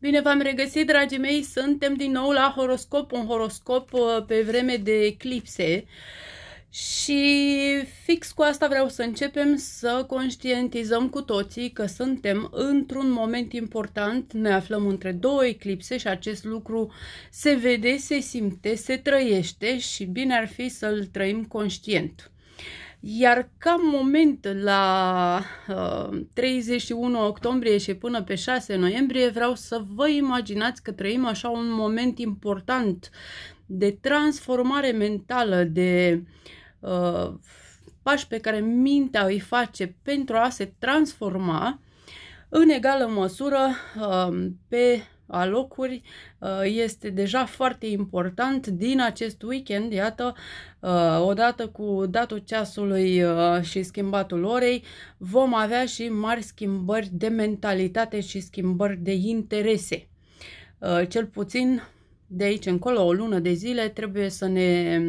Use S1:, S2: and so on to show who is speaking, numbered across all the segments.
S1: Bine v-am regăsit, dragii mei, suntem din nou la horoscop, un horoscop uh, pe vreme de eclipse și fix cu asta vreau să începem să conștientizăm cu toții că suntem într-un moment important, ne aflăm între două eclipse și acest lucru se vede, se simte, se trăiește și bine ar fi să-l trăim conștient. Iar cam moment la uh, 31 octombrie și până pe 6 noiembrie vreau să vă imaginați că trăim așa un moment important de transformare mentală, de uh, pași pe care mintea îi face pentru a se transforma în egală măsură uh, pe Alocuri uh, este deja foarte important din acest weekend, iată, uh, odată cu datul ceasului uh, și schimbatul orei, vom avea și mari schimbări de mentalitate și schimbări de interese. Cel puțin de aici încolo, o lună de zile, trebuie să ne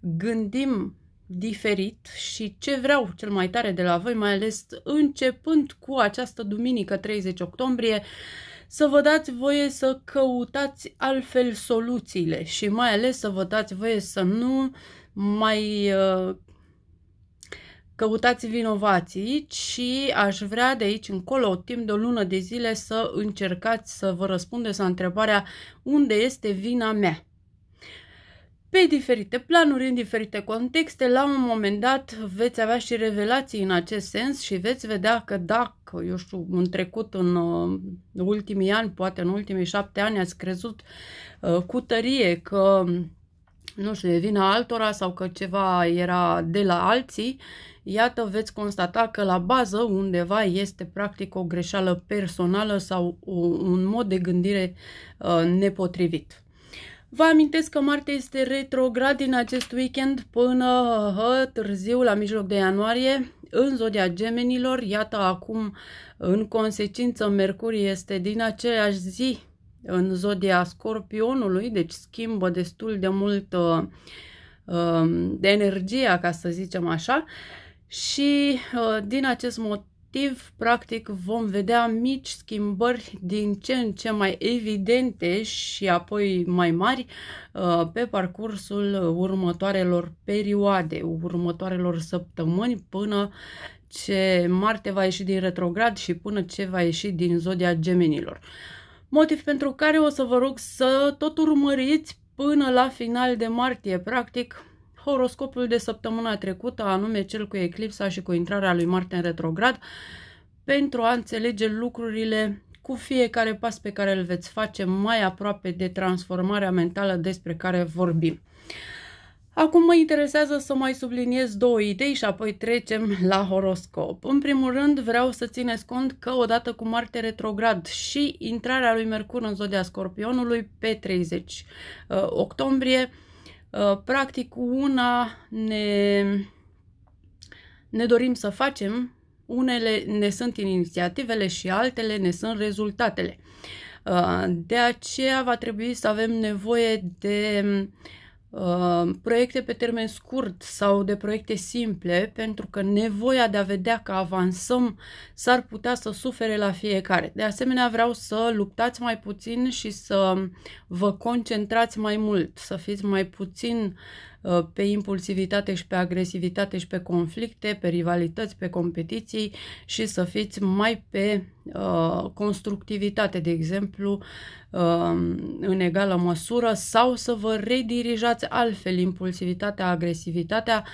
S1: gândim diferit și ce vreau cel mai tare de la voi, mai ales începând cu această duminică 30 octombrie, uh, să vă dați voie să căutați altfel soluțiile și mai ales să vă dați voie să nu mai uh, căutați vinovații și aș vrea de aici încolo, timp de o lună de zile, să încercați să vă răspundeți la întrebarea unde este vina mea. Pe diferite planuri, în diferite contexte, la un moment dat veți avea și revelații în acest sens și veți vedea că da, eu știu, în trecut, în uh, ultimii ani, poate în ultimii șapte ani, ați crezut uh, cu tărie că, nu știu, e vina altora sau că ceva era de la alții, iată veți constata că la bază undeva este practic o greșeală personală sau un mod de gândire uh, nepotrivit. Vă amintesc că Marte este retrograd din acest weekend până uh, târziu, la mijloc de ianuarie, în zodia gemenilor, iată acum, în consecință, Mercur este din aceeași zi în zodia scorpionului, deci schimbă destul de mult uh, um, de energia, ca să zicem așa, și uh, din acest motiv respectiv, practic, vom vedea mici schimbări din ce în ce mai evidente și apoi mai mari uh, pe parcursul următoarelor perioade, următoarelor săptămâni până ce Marte va ieși din retrograd și până ce va ieși din zodia gemenilor. Motiv pentru care o să vă rog să tot urmăriți până la final de martie, practic, horoscopul de săptămâna trecută, anume cel cu eclipsa și cu intrarea lui Marte în retrograd, pentru a înțelege lucrurile cu fiecare pas pe care îl veți face mai aproape de transformarea mentală despre care vorbim. Acum mă interesează să mai subliniez două idei și apoi trecem la horoscop. În primul rând vreau să țineți cont că odată cu Marte retrograd și intrarea lui Mercur în zodia Scorpionului pe 30 uh, octombrie, Uh, practic, una ne, ne dorim să facem, unele ne sunt inițiativele și altele ne sunt rezultatele. Uh, de aceea va trebui să avem nevoie de Uh, proiecte pe termen scurt sau de proiecte simple, pentru că nevoia de a vedea că avansăm s-ar putea să sufere la fiecare. De asemenea, vreau să luptați mai puțin și să vă concentrați mai mult, să fiți mai puțin Uh, pe impulsivitate și pe agresivitate și pe conflicte, pe rivalități, pe competiții și să fiți mai pe uh, constructivitate, de exemplu, uh, în egală măsură sau să vă redirijați altfel impulsivitatea, agresivitatea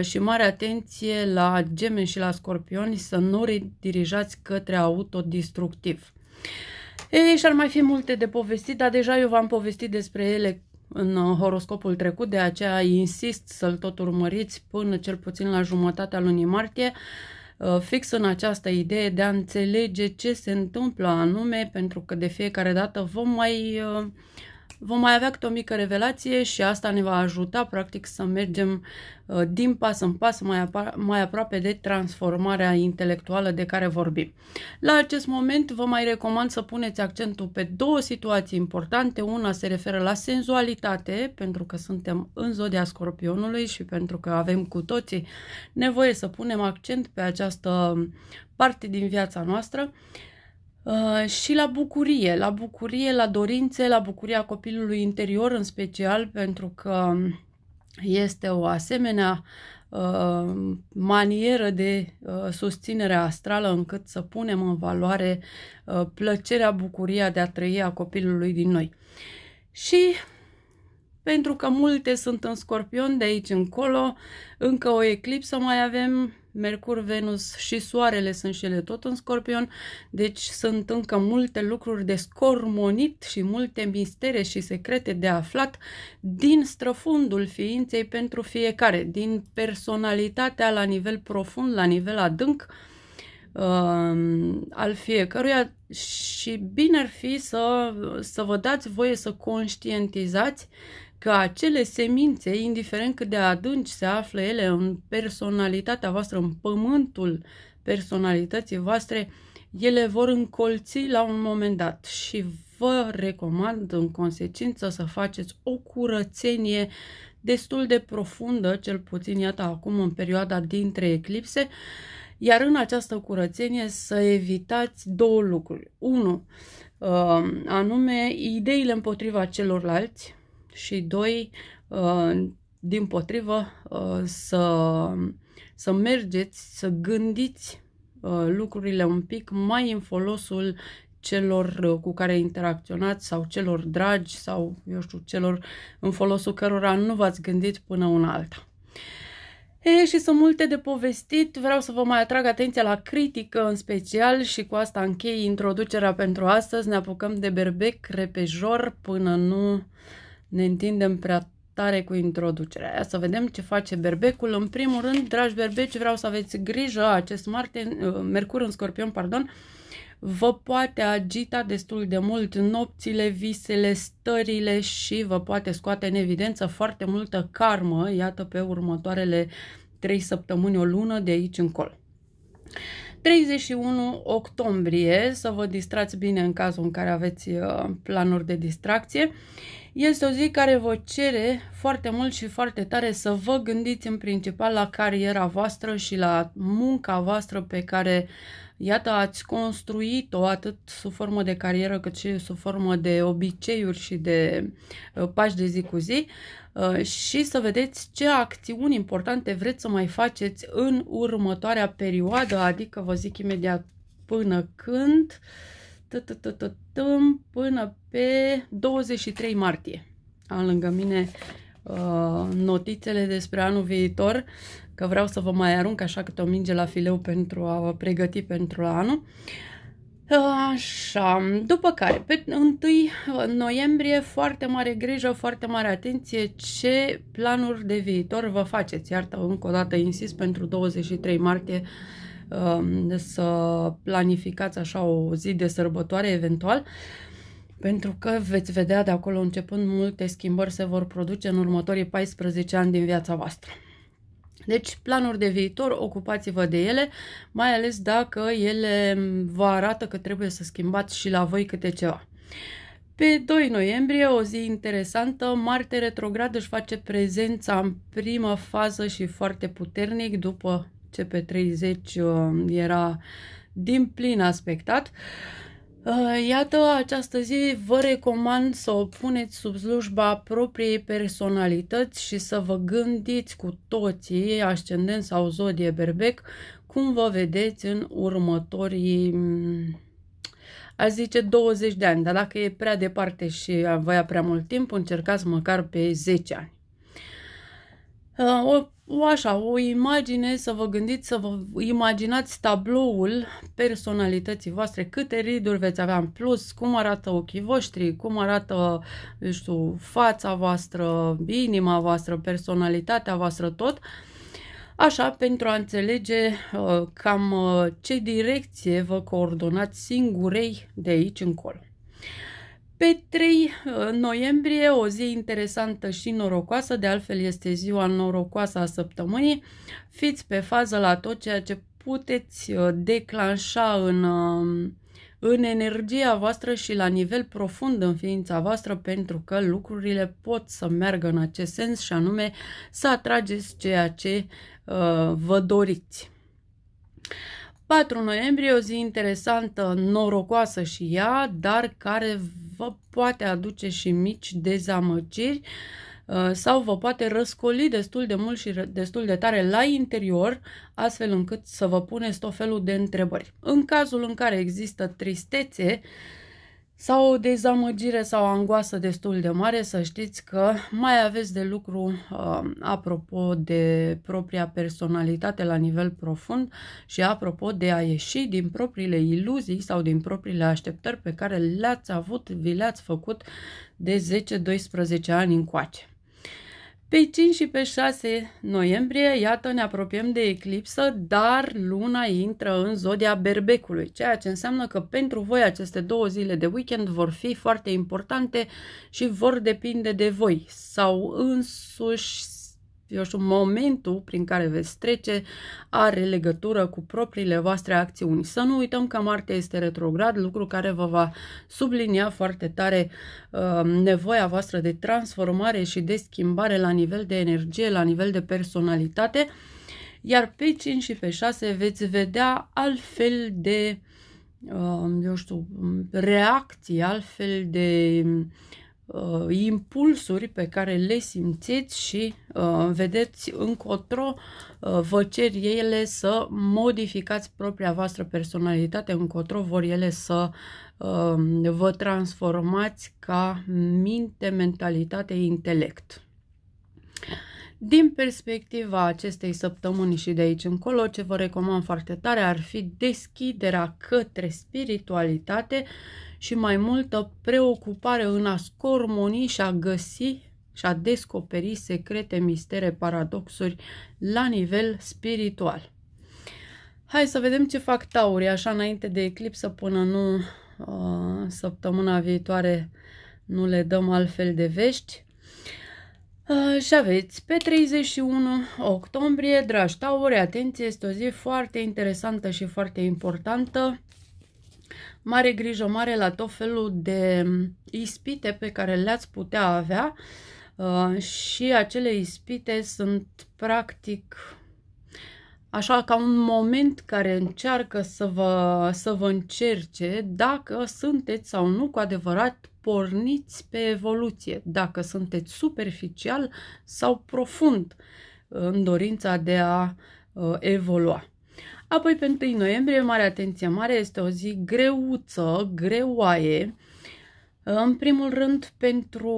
S1: și mare atenție la gemeni și la scorpioni să nu redirijați către autodistructiv. Ei, și ar mai fi multe de povestit, dar deja eu v-am povestit despre ele în uh, horoscopul trecut, de aceea insist să-l tot urmăriți până cel puțin la jumătatea lunii martie, uh, fix în această idee de a înțelege ce se întâmplă anume, pentru că de fiecare dată vom mai uh, Vom mai avea câte o mică revelație și asta ne va ajuta practic să mergem uh, din pas în pas mai, mai aproape de transformarea intelectuală de care vorbim. La acest moment vă mai recomand să puneți accentul pe două situații importante. Una se referă la senzualitate, pentru că suntem în zodia scorpionului și pentru că avem cu toții nevoie să punem accent pe această parte din viața noastră. Uh, Uh, și la bucurie, la bucurie, la dorințe, la bucuria copilului interior în special, pentru că este o asemenea uh, manieră de uh, susținere astrală încât să punem în valoare uh, plăcerea, bucuria de a trăi a copilului din noi. Și pentru că multe sunt în scorpion de aici încolo, încă o eclipsă mai avem Mercur, Venus și Soarele sunt și ele tot în Scorpion, deci sunt încă multe lucruri de scormonit și multe mistere și secrete de aflat din străfundul ființei pentru fiecare, din personalitatea la nivel profund, la nivel adânc um, al fiecăruia și bine ar fi să, să vă dați voie să conștientizați că acele semințe, indiferent cât de adânci se află ele în personalitatea voastră, în pământul personalității voastre, ele vor încolți la un moment dat și vă recomand în consecință să faceți o curățenie destul de profundă, cel puțin iată acum în perioada dintre eclipse, iar în această curățenie să evitați două lucruri. unu, uh, Anume, ideile împotriva celorlalți, și doi, uh, din potrivă, uh, să, să mergeți, să gândiți uh, lucrurile un pic mai în folosul celor cu care interacționați sau celor dragi sau, eu știu, celor în folosul cărora nu v-ați gândit până un alta. E, și sunt multe de povestit, vreau să vă mai atrag atenția la critică în special și cu asta închei introducerea pentru astăzi, ne apucăm de berbec repejor până nu ne întindem prea tare cu introducerea aia, să vedem ce face berbecul. În primul rând, dragi berbeci, vreau să aveți grijă, acest Marte, uh, Mercur în Scorpion, pardon, vă poate agita destul de mult nopțile, visele, stările și vă poate scoate în evidență foarte multă karmă, iată pe următoarele 3 săptămâni, o lună de aici încolo. 31 octombrie, să vă distrați bine în cazul în care aveți uh, planuri de distracție. Uh, este o zi care vă cere foarte mult și foarte tare să vă gândiți în principal la cariera voastră și la munca voastră pe care, iată, ați construit-o atât sub formă de carieră cât și sub formă de obiceiuri și de uh, pași de zi cu zi uh, și să vedeți ce acțiuni importante vreți să mai faceți în următoarea perioadă, adică vă zic imediat până când uh, până pe 23 martie. Am lângă mine uh, notițele despre anul viitor, că vreau să vă mai arunc așa câte o minge la fileu pentru a vă pregăti pentru anul. Așa, după care, pe 1 uh, noiembrie, foarte mare grijă, foarte mare atenție ce planuri de viitor vă faceți. Iartă, încă o dată insist, pentru 23 martie Um, să planificați așa o zi de sărbătoare eventual, pentru că veți vedea de acolo începând multe schimbări se vor produce în următorii 14 ani din viața voastră. Deci, planuri de viitor, ocupați-vă de ele, mai ales dacă ele vă arată că trebuie să schimbați și la voi câte ceva. Pe 2 noiembrie, o zi interesantă, Marte retrograd își face prezența în primă fază și foarte puternic după CP30 uh, era din plin aspectat. Uh, iată, această zi vă recomand să o puneți sub slujba propriei personalități și să vă gândiți cu toții, ascendent sau zodie berbec, cum vă vedeți în următorii mm, aș zice 20 de ani, dar dacă e prea departe și vă ia prea mult timp, încercați măcar pe 10 ani. Uh, o o așa, o imagine, să vă gândiți, să vă imaginați tabloul personalității voastre, câte riduri veți avea în plus, cum arată ochii voștri, cum arată, eu știu, fața voastră, inima voastră, personalitatea voastră, tot. Așa, pentru a înțelege uh, cam uh, ce direcție vă coordonați singurei de aici încolo. Uh, pe 3 uh, noiembrie, o zi interesantă și norocoasă, de altfel este ziua norocoasă a săptămânii, fiți pe fază la tot ceea ce puteți uh, declanșa în, um, în energia voastră și la nivel profund în ființa voastră, pentru că lucrurile pot să meargă în acest sens și anume să atrageți ceea ce uh, vă doriți. 4 noiembrie, o zi interesantă, norocoasă și ea, dar care vă poate aduce și mici dezamăgiri uh, sau vă poate răscoli destul de mult și destul de tare la interior, astfel încât să vă puneți tot felul de întrebări. În cazul în care există tristețe, sau o dezamăgire sau angoasă destul de mare, să știți că mai aveți de lucru uh, apropo de propria personalitate la nivel profund și apropo de a ieși din propriile iluzii sau din propriile așteptări pe care le-ați avut, vi le-ați făcut de 10-12 ani încoace. Pe 5 și pe 6 noiembrie, iată, ne apropiem de eclipsă, dar luna intră în zodia berbecului, ceea ce înseamnă că pentru voi aceste două zile de weekend vor fi foarte importante și vor depinde de voi sau însuși eu știu, momentul prin care veți trece are legătură cu propriile voastre acțiuni. Să nu uităm că Marte este retrograd, lucru care vă va sublinia foarte tare uh, nevoia voastră de transformare și de schimbare la nivel de energie, la nivel de personalitate, iar pe 5 și pe 6 veți vedea altfel de, uh, eu știu, reacții, altfel de uh, impulsuri pe care le simțiți și uh, vedeți încotro uh, vă cer ele să modificați propria voastră personalitate, încotro vor ele să uh, vă transformați ca minte, mentalitate, intelect. Din perspectiva acestei săptămâni și de aici încolo, ce vă recomand foarte tare ar fi deschiderea către spiritualitate uh, și mai multă preocupare în a scormoni și a găsi și a descoperi secrete, mistere, paradoxuri la nivel spiritual. Hai să vedem ce fac taurii, așa înainte de eclipsă până nu uh, săptămâna viitoare nu le dăm altfel de vești. Uh, și aveți pe 31 octombrie, dragi tauri, atenție, este o zi foarte interesantă și foarte importantă mare grijă mare la tot felul de ispite pe care le-ați putea avea uh, și acele ispite sunt practic așa ca un moment care încearcă să vă, să vă încerce dacă sunteți sau nu cu adevărat porniți pe evoluție, dacă sunteți superficial sau profund în dorința de a uh, evolua. Apoi, pe 1 noiembrie, mare atenție mare, este o zi greuță, greoaie, în primul rând, pentru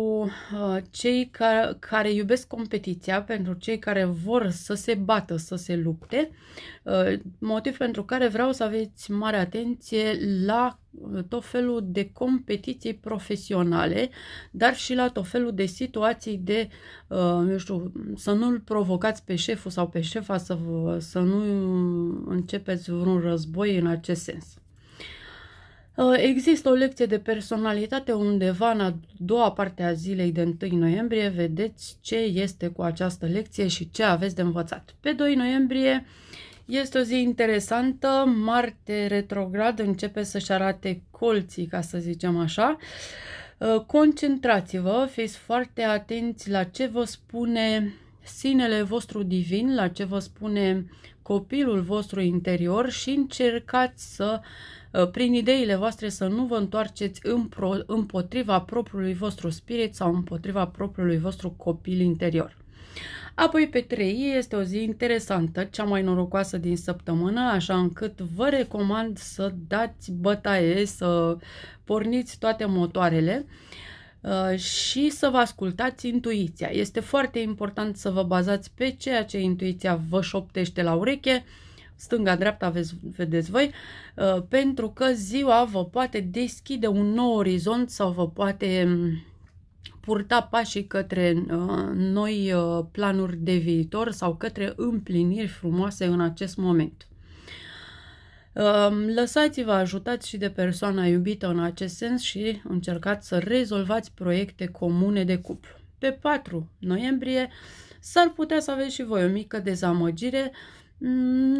S1: uh, cei care, care iubesc competiția, pentru cei care vor să se bată, să se lupte, uh, motiv pentru care vreau să aveți mare atenție la uh, tot felul de competiții profesionale, dar și la tot felul de situații de, eu știu, să nu-l provocați pe șeful sau pe șefa să, vă, să nu începeți vreun război în acest sens. Uh, există o lecție de personalitate undeva în a doua parte a zilei de 1 noiembrie. Vedeți ce este cu această lecție și ce aveți de învățat. Pe 2 noiembrie este o zi interesantă. Marte retrograd începe să-și arate colții, ca să zicem așa. Uh, concentrați-vă, fiți foarte atenți la ce vă spune sinele vostru divin, la ce vă spune copilul vostru interior și încercați să, uh, prin ideile voastre, să nu vă întoarceți împotriva propriului vostru spirit sau împotriva propriului vostru copil interior. Apoi pe 3 este o zi interesantă, cea mai norocoasă din săptămână, așa încât vă recomand să dați bătaie, să porniți toate motoarele. Uh, Uh, și să vă ascultați intuiția. Este foarte important să vă bazați pe ceea ce intuiția vă șoptește la ureche, stânga-dreapta vedeți voi, uh, pentru că ziua vă poate deschide un nou orizont sau vă poate um, purta pașii către uh, noi planuri de viitor sau către împliniri frumoase în acest moment. Ehm, lăsați-vă ajutați și de persoana iubită în acest sens și încercați să rezolvați proiecte comune de cuplu. Pe 4 noiembrie s-ar putea să aveți și voi o mică dezamăgire, mm,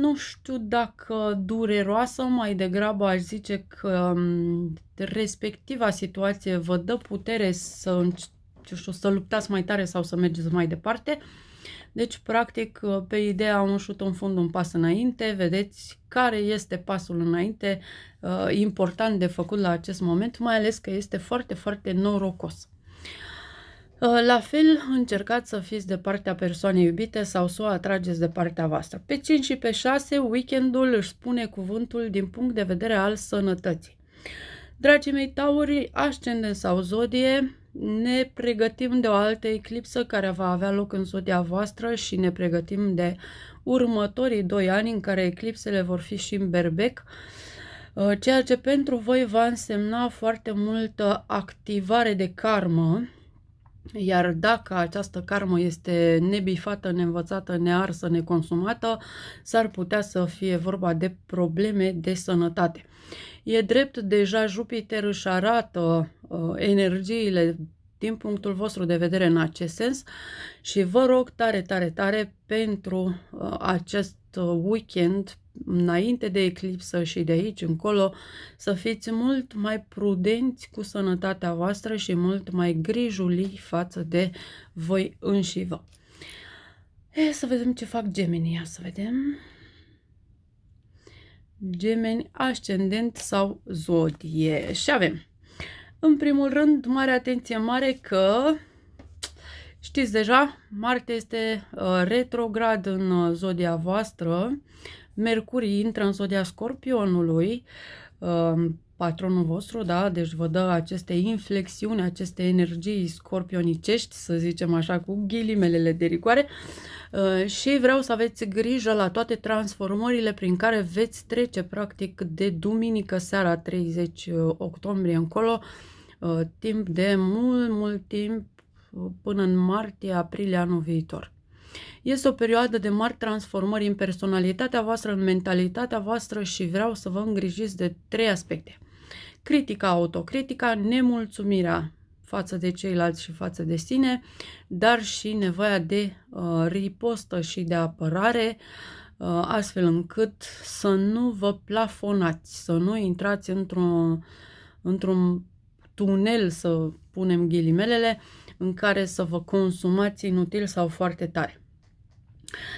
S1: nu știu dacă dureroasă, mai degrabă aș zice că mm, respectiva situație vă dă putere să, știu, să luptați mai tare sau să mergeți mai departe. Deci, practic, pe ideea un șut în fund, un pas înainte, vedeți care este pasul înainte uh, important de făcut la acest moment, mai ales că este foarte, foarte norocos. Uh, la fel, încercați să fiți de partea persoanei iubite sau să o atrageți de partea voastră. Pe 5 și pe 6, weekendul își spune cuvântul din punct de vedere al sănătății. Dragii mei tauri, ascendent sau zodie, ne pregătim de o altă eclipsă care va avea loc în zodia voastră și ne pregătim de următorii doi ani în care eclipsele vor fi și în berbec, uh, ceea ce pentru voi va însemna foarte multă activare de karmă, iar dacă această karmă este nebifată, neînvățată, nearsă, neconsumată, s-ar putea să fie vorba de probleme de sănătate. E drept, deja Jupiter își arată uh, energiile din punctul vostru de vedere în acest sens și vă rog tare, tare, tare pentru uh, acest uh, weekend, înainte de eclipsă și de aici încolo, să fiți mult mai prudenți cu sănătatea voastră și mult mai grijuli față de voi înși vă. E, să vedem ce fac Gemini, să vedem gemeni, ascendent sau zodie. Și avem, în primul rând, mare atenție mare că știți deja, Marte este uh, retrograd în uh, zodia voastră, Mercurii intră în zodia Scorpionului, uh, patronul vostru, da? Deci vă dă aceste inflexiuni, aceste energii scorpionicești, să zicem așa, cu ghilimelele de rigoare uh, și vreau să aveți grijă la toate transformările prin care veți trece practic de duminică seara 30 uh, octombrie încolo, uh, timp de mult, mult timp până în martie, aprilie anul viitor. Este o perioadă de mari transformări în personalitatea voastră, în mentalitatea voastră și vreau să vă îngrijiți de trei aspecte – critica, autocritica, nemulțumirea față de ceilalți și față de sine, dar și nevoia de uh, ripostă și de apărare, uh, astfel încât să nu vă plafonați, să nu intrați într-un, într tunel, să ghilimelele, în care să vă consumați inutil sau foarte tare.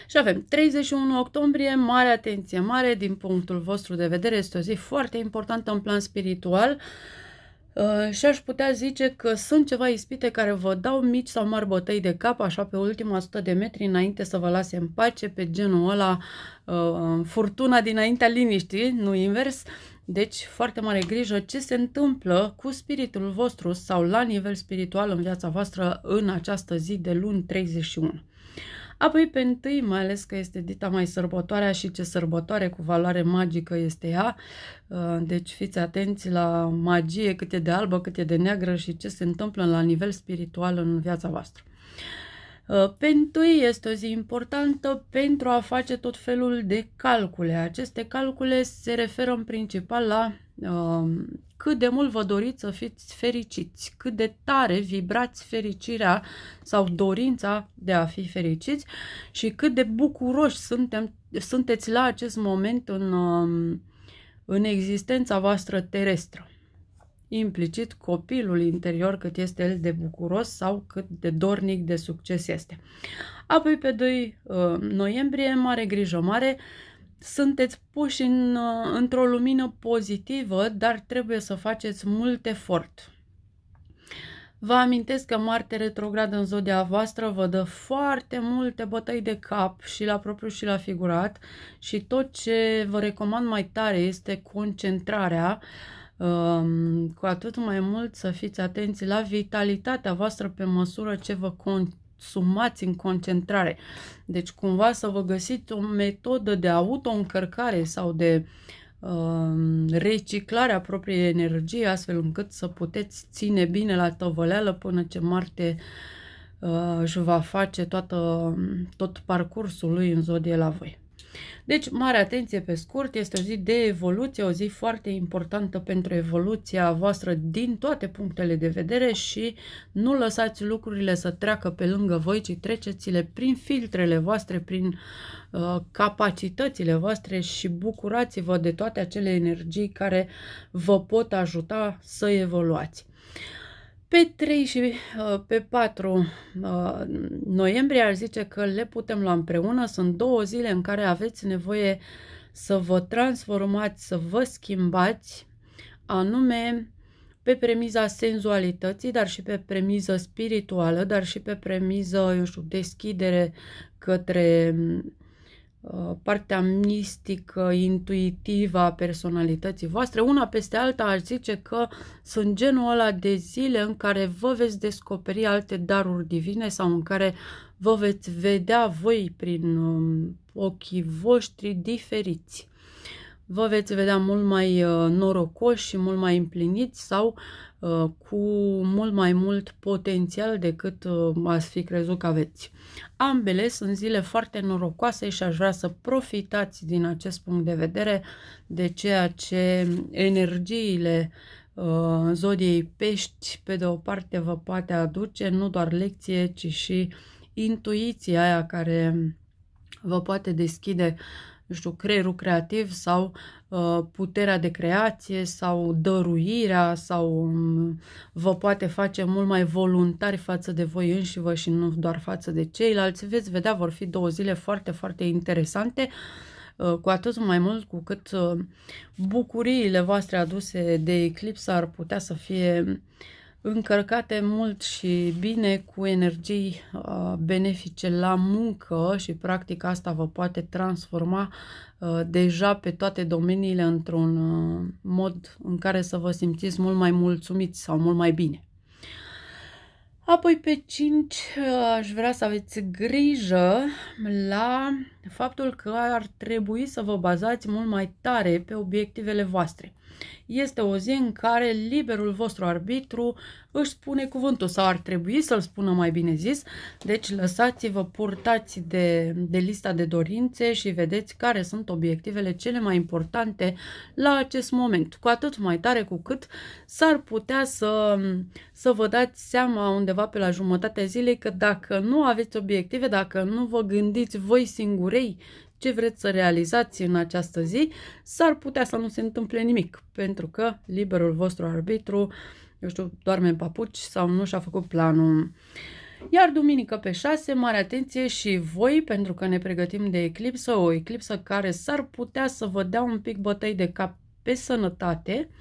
S1: Și avem 31 octombrie, mare atenție, mare din punctul vostru de vedere, este o zi foarte importantă în plan spiritual uh, și aș putea zice că sunt ceva ispite care vă dau mici sau mari bătăi de cap, așa pe ultima 100 de metri înainte să vă lase în pace, pe genul ăla, uh, furtuna dinaintea liniștii, nu invers, deci, foarte mare grijă ce se întâmplă cu spiritul vostru sau la nivel spiritual în viața voastră în această zi de luni 31. Apoi pe întâi, mai ales că este dita mai sărbătoarea și ce sărbătoare cu valoare magică este ea, uh, deci fiți atenți la magie, cât e de albă, cât e de neagră și ce se întâmplă la nivel spiritual în viața voastră. Uh, pentru este o zi importantă pentru a face tot felul de calcule. Aceste calcule se referă în principal la uh, cât de mult vă doriți să fiți fericiți, cât de tare vibrați fericirea sau dorința de a fi fericiți și cât de bucuroși suntem, sunteți la acest moment în, um, în existența voastră terestră. Implicit copilul interior cât este el de bucuros sau cât de dornic de succes este. Apoi pe 2 uh, noiembrie, mare grijă mare, sunteți puși în, uh, într-o lumină pozitivă, dar trebuie să faceți mult efort. Vă amintesc că Marte retrogradă în zodia voastră vă dă foarte multe bătăi de cap și la propriu și la figurat și tot ce vă recomand mai tare este concentrarea um, cu atât mai mult să fiți atenți la vitalitatea voastră pe măsură ce vă, con- consumați în concentrare. Deci cumva să vă găsiți o metodă de autoîncărcare sau de uh, a propriei energii astfel încât să puteți ține bine la tăvăleală până ce Marte uh, își va face toată, tot parcursul lui în zodie la voi. Deci, mare atenție pe scurt, este o zi de evoluție, o zi foarte importantă pentru evoluția voastră din toate punctele de vedere și nu lăsați lucrurile să treacă pe lângă voi, ci treceți-le prin filtrele voastre, prin uh, capacitățile voastre și bucurați-vă de toate acele energii care vă pot ajuta să evoluați. Pe 3 și uh, pe 4 uh, noiembrie ar zice că le putem lua împreună. Sunt două zile în care aveți nevoie să vă transformați, să vă schimbați, anume pe premiza senzualității, dar și pe premiza spirituală, dar și pe premiza, eu știu, deschidere către Uh, partea mistică, intuitivă a personalității voastre, una peste alta aș zice că sunt genul ăla de zile în care vă veți descoperi alte daruri divine sau în care vă veți vedea voi prin um, ochii voștri diferiți. Vă veți vedea mult mai uh, norocoși și mult mai împliniți sau Uh, cu mult mai mult potențial decât uh, ați fi crezut că aveți. Ambele sunt zile foarte norocoase și aș vrea să profitați din acest punct de vedere de ceea ce energiile uh, zodiei pești pe de o parte vă poate aduce nu doar lecție ci și intuiția aia care vă poate deschide uh, știu, creierul creativ sau uh, puterea de creație sau dăruirea sau um, vă poate face mult mai voluntari față de voi înși vă și nu doar față de ceilalți. Veți vedea, vor fi două zile foarte, foarte interesante uh, cu atât mai mult cu cât uh, bucuriile voastre aduse de eclipsă ar putea să fie uh, încărcate mult și bine cu energii uh, benefice la muncă și practic asta vă poate transforma uh, deja pe toate domeniile într-un uh, mod în care să vă simțiți mult mai mulțumiți sau mult mai bine. Apoi pe 5 uh, aș vrea să aveți grijă la faptul că ar trebui să vă bazați mult mai tare pe obiectivele voastre. Este o zi în care liberul vostru arbitru își spune cuvântul sau ar trebui să-l spună mai bine zis. Deci lăsați-vă purtați de, de lista de dorințe și vedeți care sunt obiectivele cele mai importante la acest moment. Cu atât mai tare cu cât s-ar putea să, să vă dați seama undeva pe la jumătatea zilei că dacă nu aveți obiective, dacă nu vă gândiți voi singurei ce vreți să realizați în această zi, s-ar putea să nu se întâmple nimic, pentru că liberul vostru arbitru, eu știu, doarme în papuci sau nu și-a făcut planul. Iar duminică pe 6, mare atenție și voi, pentru că ne pregătim de eclipsă, o eclipsă care s-ar putea să vă dea un pic bătăi de cap pe sănătate, uh,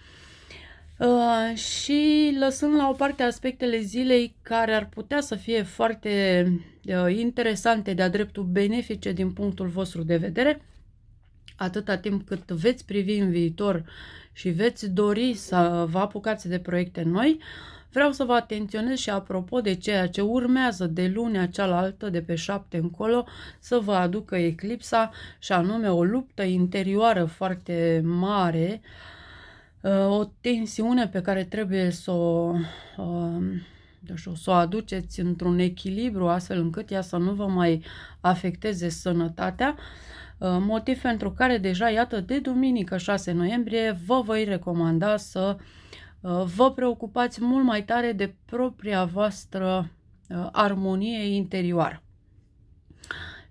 S1: Uh, și lăsând la o parte aspectele zilei care ar putea să fie foarte uh, interesante, de-a dreptul benefice din punctul vostru de vedere, atâta timp cât veți privi în viitor și veți dori să vă apucați de proiecte noi, vreau să vă atenționez și apropo de ceea ce urmează de lunea cealaltă, de pe șapte încolo, să vă aducă eclipsa și anume o luptă interioară foarte mare uh, Uh, o tensiune pe care trebuie să o, um, deci o, să o aduceți într-un echilibru astfel încât ea să nu vă mai afecteze sănătatea, uh, motiv pentru care deja, iată, de duminică 6 noiembrie vă voi recomanda să uh, vă preocupați mult mai tare de propria voastră armonie interioară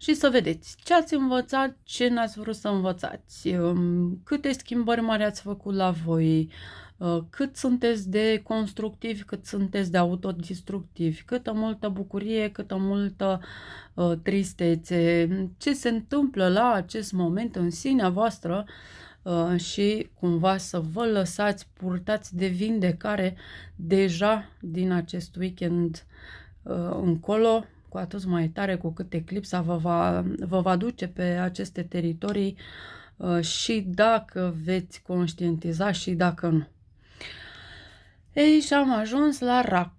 S1: și să vedeți ce ați învățat, ce n-ați vrut să învățați, um, câte schimbări mari ați făcut la voi, uh, cât sunteți de constructivi, cât sunteți de autodistructivi, câtă multă bucurie, câtă multă uh, tristețe, ce se întâmplă la acest moment în sinea voastră uh, și cumva să vă lăsați purtați de vindecare deja din acest weekend uh, încolo cu atât mai tare cu cât eclipsa vă va, vă va duce pe aceste teritorii uh, și dacă veți conștientiza și dacă nu. Ei, și am ajuns la RAC.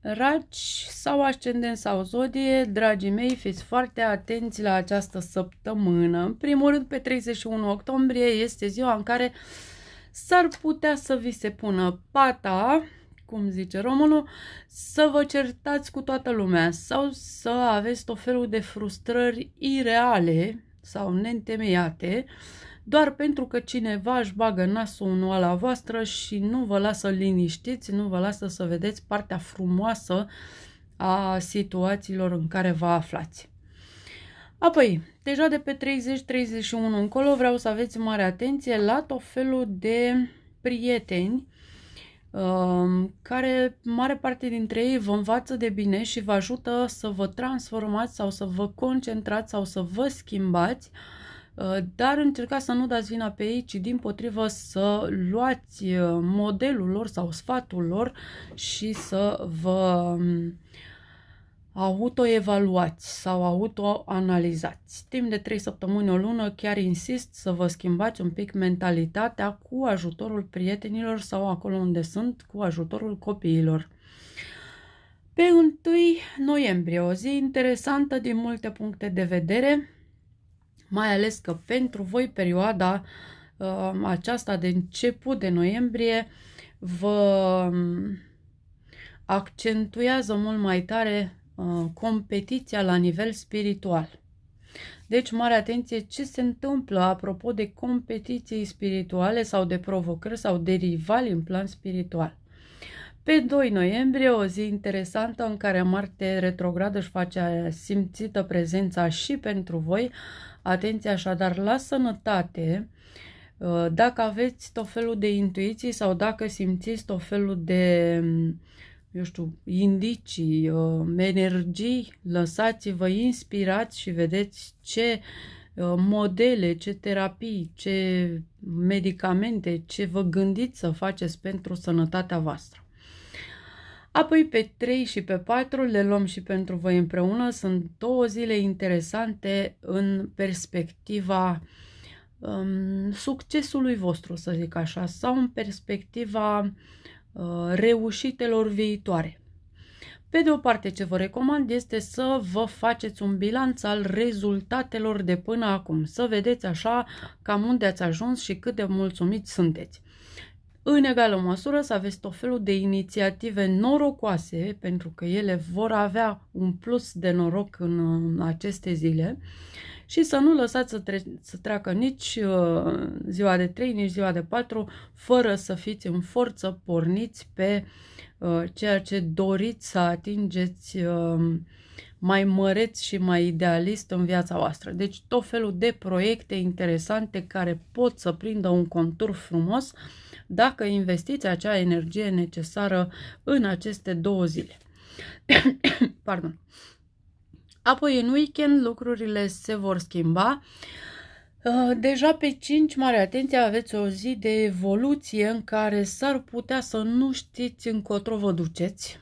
S1: Raci sau ascendent sau zodie, dragii mei, fiți foarte atenți la această săptămână. În primul rând, pe 31 octombrie este ziua în care s-ar putea să vi se pună pata cum zice românul, să vă certați cu toată lumea sau să aveți tot felul de frustrări ireale sau neîntemeiate doar pentru că cineva își bagă nasul în oala voastră și nu vă lasă liniștiți, nu vă lasă să vedeți partea frumoasă a situațiilor în care vă aflați. Apoi, deja de pe 30-31 încolo vreau să aveți mare atenție la tot felul de prieteni Um, care mare parte dintre ei vă învață de bine și vă ajută să vă transformați sau să vă concentrați sau să vă schimbați, uh, dar încercați să nu dați vina pe ei, ci din potrivă să luați uh, modelul lor sau sfatul lor și să vă um, autoevaluați sau autoanalizați. Timp de 3 săptămâni, o lună, chiar insist să vă schimbați un pic mentalitatea cu ajutorul prietenilor sau acolo unde sunt, cu ajutorul copiilor. Pe 1 noiembrie, o zi interesantă din multe puncte de vedere, mai ales că pentru voi perioada uh, aceasta de început de noiembrie vă um, accentuează mult mai tare Uh, competiția la nivel spiritual. Deci, mare atenție ce se întâmplă apropo de competiții spirituale sau de provocări sau de rivali în plan spiritual. Pe 2 noiembrie, o zi interesantă în care Marte retrogradă își face simțită prezența și pentru voi. Atenție așadar la sănătate, uh, dacă aveți tot felul de intuiții sau dacă simțiți tot felul de eu știu, indicii, uh, energii, lăsați-vă inspirați și vedeți ce uh, modele, ce terapii, ce medicamente, ce vă gândiți să faceți pentru sănătatea voastră. Apoi pe 3 și pe 4 le luăm și pentru voi împreună. Sunt două zile interesante în perspectiva um, succesului vostru, să zic așa, sau în perspectiva uh, Uh, reușitelor viitoare. Pe de o parte, ce vă recomand este să vă faceți un bilanț al rezultatelor de până acum, să vedeți așa cam unde ați ajuns și cât de mulțumiți sunteți. În egală măsură să aveți tot felul de inițiative norocoase, pentru că ele vor avea un plus de noroc în aceste zile și să nu lăsați să, tre- să treacă nici uh, ziua de 3, nici ziua de 4, fără să fiți în forță porniți pe uh, ceea ce doriți să atingeți uh, mai măreți și mai idealist în viața voastră. Deci tot felul de proiecte interesante care pot să prindă un contur frumos dacă investiți acea energie necesară în aceste două zile. Pardon. Apoi în weekend lucrurile se vor schimba. Uh, deja pe 5, mare atenție, aveți o zi de evoluție în care s-ar putea să nu știți încotro vă duceți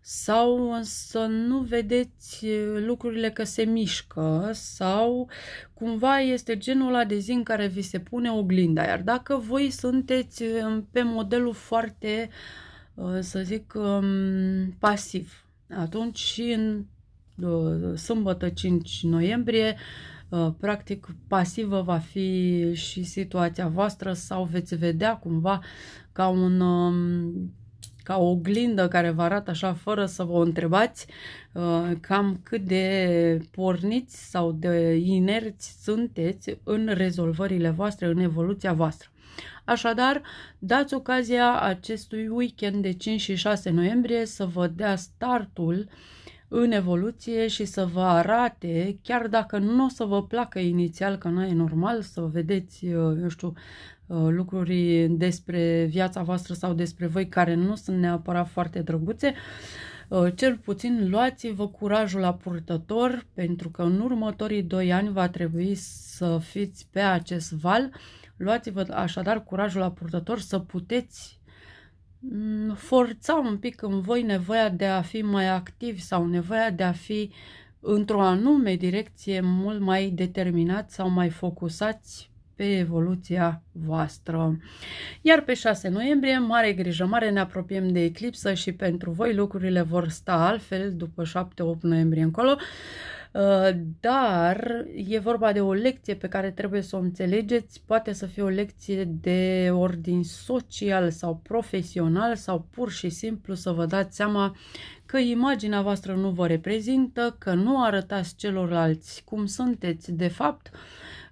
S1: sau să nu vedeți uh, lucrurile că se mișcă sau cumva este genul ăla de zi în care vi se pune oglinda. Iar dacă voi sunteți uh, pe modelul foarte, să zic, um, pasiv, atunci și în Uh, sâmbătă 5 noiembrie, uh, practic pasivă va fi și situația voastră sau veți vedea cumva ca un um, ca o oglindă care vă arată așa fără să vă întrebați uh, cam cât de porniți sau de inerți sunteți în rezolvările voastre, în evoluția voastră. Așadar, dați ocazia acestui weekend de 5 și 6 noiembrie să vă dea startul uh, în evoluție și să vă arate, chiar dacă nu o să vă placă inițial, că nu e normal să vedeți, uh, eu știu, uh, lucruri despre viața voastră sau despre voi care nu sunt neapărat foarte drăguțe, uh, cel puțin luați-vă curajul la purtător, pentru că în următorii doi ani va trebui să fiți pe acest val. Luați-vă așadar curajul la purtător să puteți Mm, forța un pic în voi nevoia de a fi mai activi sau nevoia de a fi într-o anume direcție mult mai determinați sau mai focusați pe evoluția voastră. Iar pe 6 noiembrie, mare grijă, mare ne apropiem de eclipsă și pentru voi lucrurile vor sta altfel după 7-8 noiembrie încolo. Uh, Uh, dar e vorba de o lecție pe care trebuie să o înțelegeți, poate să fie o lecție de ordin social sau profesional sau pur și simplu să vă dați seama că imaginea voastră nu vă reprezintă, că nu arătați celorlalți cum sunteți de fapt,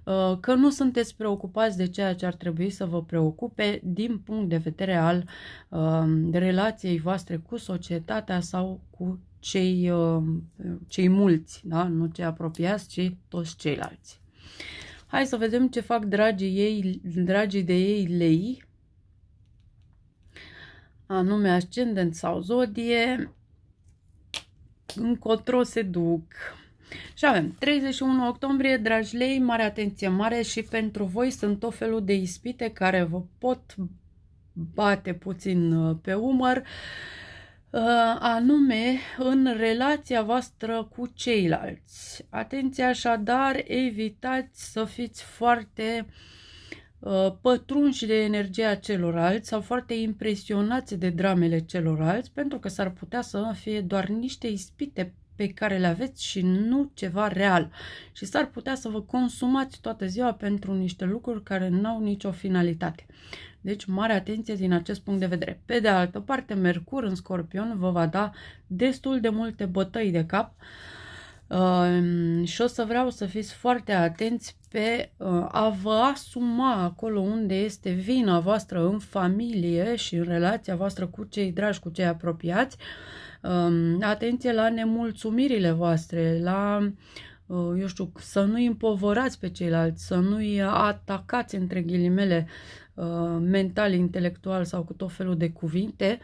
S1: uh, că nu sunteți preocupați de ceea ce ar trebui să vă preocupe din punct de vedere al uh, relației voastre cu societatea sau cu cei, uh, cei mulți, da? nu cei apropiați, ci toți ceilalți. Hai să vedem ce fac dragii, ei, dragii de ei lei, anume ascendent sau zodie, încotro se duc. Și avem 31 octombrie, dragi lei, mare atenție mare și pentru voi sunt tot felul de ispite care vă pot bate puțin uh, pe umăr. Uh, Uh, anume în relația voastră cu ceilalți. Atenție așadar, evitați să fiți foarte uh, pătrunși de energia celorlalți sau foarte impresionați de dramele celorlalți pentru că s-ar putea să fie doar niște ispite pe care le aveți și nu ceva real. Și s-ar putea să vă consumați toată ziua pentru niște lucruri care nu au nicio finalitate. Deci mare atenție din acest punct de vedere. Pe de altă parte, Mercur în Scorpion vă va da destul de multe bătăi de cap uh, Ehm, și o să vreau să fiți foarte atenți pe uh, a vă asuma acolo unde este vina voastră în familie și în relația voastră cu cei dragi, cu cei apropiați. Ehm, atenție la nemulțumirile voastre, la uh, eu știu, să nu împovărați pe ceilalți, să nu-i atacați între ghilimele Uh, mental, intelectual sau cu tot felul de cuvinte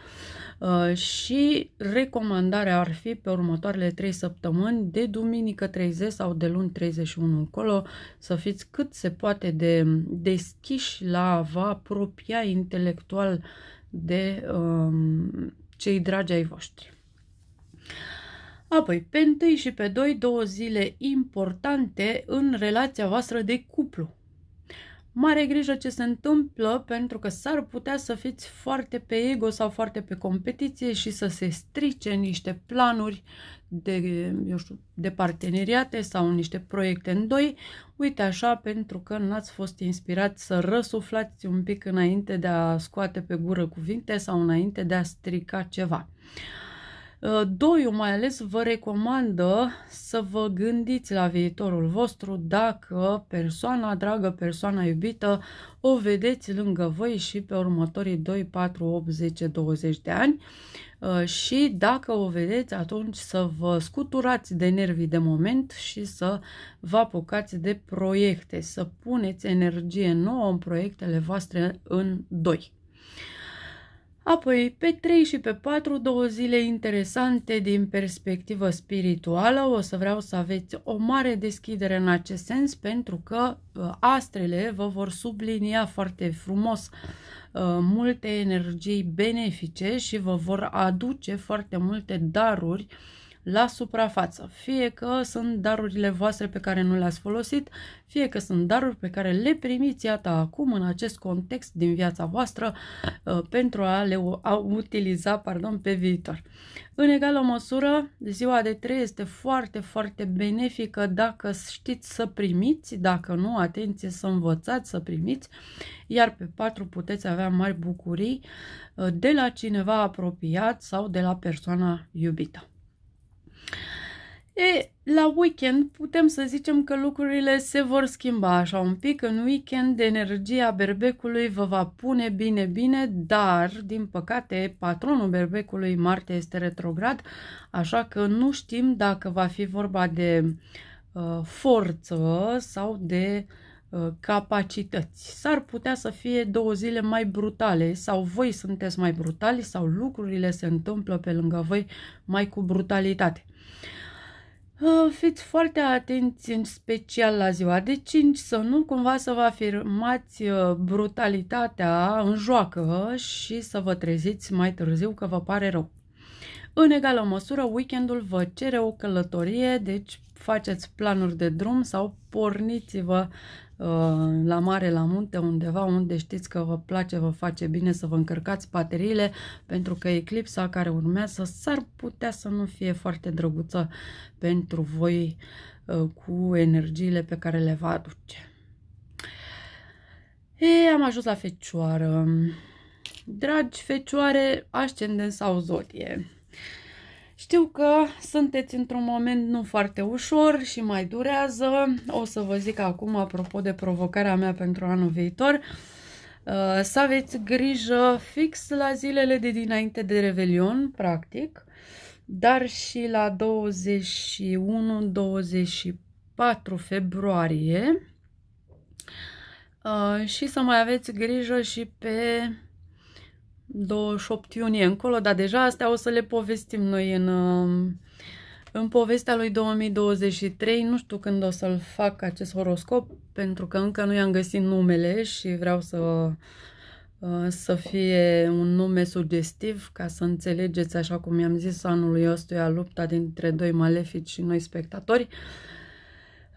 S1: uh, și recomandarea ar fi pe următoarele 3 săptămâni, de duminică 30 sau de luni 31 încolo, să fiți cât se poate de deschiși la a vă apropia intelectual de um, cei dragi ai voștri. Apoi, pe 1 și pe 2, două zile importante în relația voastră de cuplu. Mare grijă ce se întâmplă pentru că s-ar putea să fiți foarte pe ego sau foarte pe competiție și să se strice niște planuri de, eu știu, de parteneriate sau niște proiecte în doi. Uite așa pentru că n-ați fost inspirat să răsuflați un pic înainte de a scoate pe gură cuvinte sau înainte de a strica ceva. Uh, doi, mai ales vă recomandă să vă gândiți la viitorul vostru dacă persoana dragă, persoana iubită o vedeți lângă voi și pe următorii 2, 4, 8, 10, 20 de ani uh, și dacă o vedeți atunci să vă scuturați de nervii de moment și să vă apucați de proiecte, să puneți energie nouă în proiectele voastre în doi. Apoi, pe 3 și pe 4, două zile interesante din perspectivă spirituală. O să vreau să aveți o mare deschidere în acest sens pentru că uh, astrele vă vor sublinia foarte frumos uh, multe energii benefice și vă vor aduce foarte multe daruri uh, la suprafață. Fie că sunt darurile voastre pe care nu le-ați folosit, fie că sunt daruri pe care le primiți, iată, acum, în acest context din viața voastră, uh, pentru a le a utiliza pardon, pe viitor. În egală măsură, ziua de 3 este foarte, foarte benefică dacă știți să primiți, dacă nu, atenție să învățați să primiți, iar pe 4 puteți avea mari bucurii uh, de la cineva apropiat sau de la persoana iubită. E, la weekend putem să zicem că lucrurile se vor schimba așa un pic. În weekend energia berbecului vă va pune bine, bine, dar, din păcate, patronul berbecului Marte este retrograd, așa că nu știm dacă va fi vorba de uh, forță sau de uh, capacități. S-ar putea să fie două zile mai brutale sau voi sunteți mai brutali sau lucrurile se întâmplă pe lângă voi mai cu brutalitate. Fiți foarte atenți în special la ziua de 5, să nu cumva să vă afirmați uh, brutalitatea în joacă și să vă treziți mai târziu că vă pare rău. În egală măsură, weekendul vă cere o călătorie, deci faceți planuri de drum sau porniți-vă Uh, la mare, la munte, undeva, unde știți că vă place, vă face bine să vă încărcați bateriile, pentru că eclipsa care urmează s-ar putea să nu fie foarte drăguță pentru voi uh, cu energiile pe care le va aduce. E, am ajuns la fecioară. Dragi fecioare, ascendent sau zodie. Știu că sunteți într-un moment nu foarte ușor și mai durează. O să vă zic acum, apropo de provocarea mea pentru anul viitor, uh, să aveți grijă fix la zilele de dinainte de Revelion, practic, dar și la 21-24 februarie. Uh, și să mai aveți grijă și pe 28 iunie încolo, dar deja astea o să le povestim noi în, um, în povestea lui 2023. Nu știu când o să-l fac acest horoscop, pentru că încă nu i-am găsit numele și vreau să, uh, să fie un nume sugestiv ca să înțelegeți, așa cum i-am zis anului ăstuia, lupta dintre doi malefici și noi spectatori. Uh,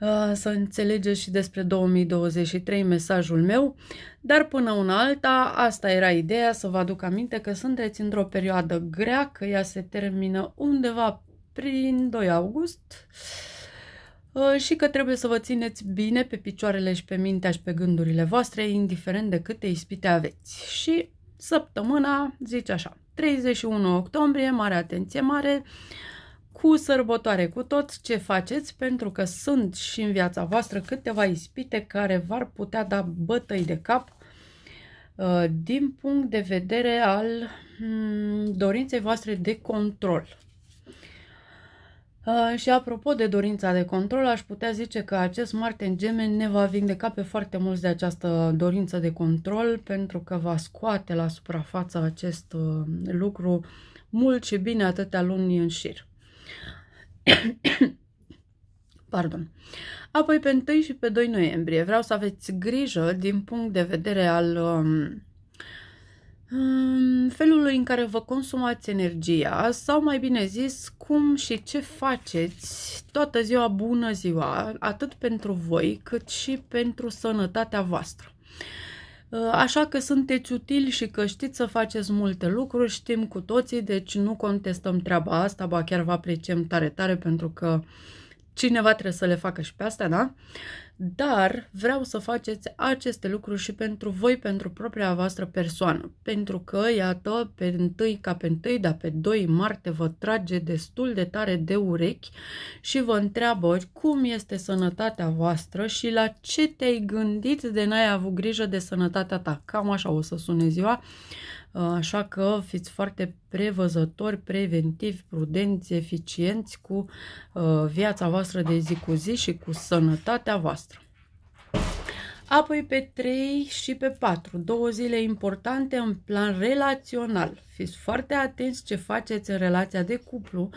S1: Uh, să înțelegeți și despre 2023 mesajul meu, dar până una alta, asta era ideea, să vă aduc aminte că sunteți într-o perioadă grea, că ea se termină undeva prin 2 august uh, și că trebuie să vă țineți bine pe picioarele și pe mintea și pe gândurile voastre, indiferent de câte ispite aveți. Și săptămâna, zice așa, 31 octombrie, mare atenție mare, cu sărbătoare, cu tot ce faceți, pentru că sunt și în viața voastră câteva ispite care v-ar putea da bătăi de cap uh, din punct de vedere al hmm, dorinței voastre de control. Uh, și apropo de dorința de control, aș putea zice că acest Marte în gemeni ne va vindeca pe foarte mulți de această dorință de control, pentru că va scoate la suprafață acest uh, lucru mult și bine atâtea luni în șir. Pardon. Apoi pe 1 și pe 2 noiembrie vreau să aveți grijă din punct de vedere al um, um, felului în care vă consumați energia sau mai bine zis cum și ce faceți toată ziua bună ziua, atât pentru voi cât și pentru sănătatea voastră. Uh, așa că sunteți utili și că știți să faceți multe lucruri, știm cu toții, deci nu contestăm treaba asta, ba chiar vă apreciem tare, tare pentru că cineva trebuie să le facă și pe astea, da? dar vreau să faceți aceste lucruri și pentru voi, pentru propria voastră persoană. Pentru că, iată, pe întâi ca pe întâi, dar pe 2 martie vă trage destul de tare de urechi și vă întreabă cum este sănătatea voastră și la ce te-ai gândit de n-ai avut grijă de sănătatea ta. Cam așa o să sune ziua. Uh, Uh, așa că fiți foarte prevăzători, preventivi, prudenți, eficienți cu uh, viața voastră de zi cu zi și cu sănătatea voastră. Apoi pe 3 și pe 4, două zile importante în plan relațional. Fiți foarte atenți ce faceți în relația de cuplu,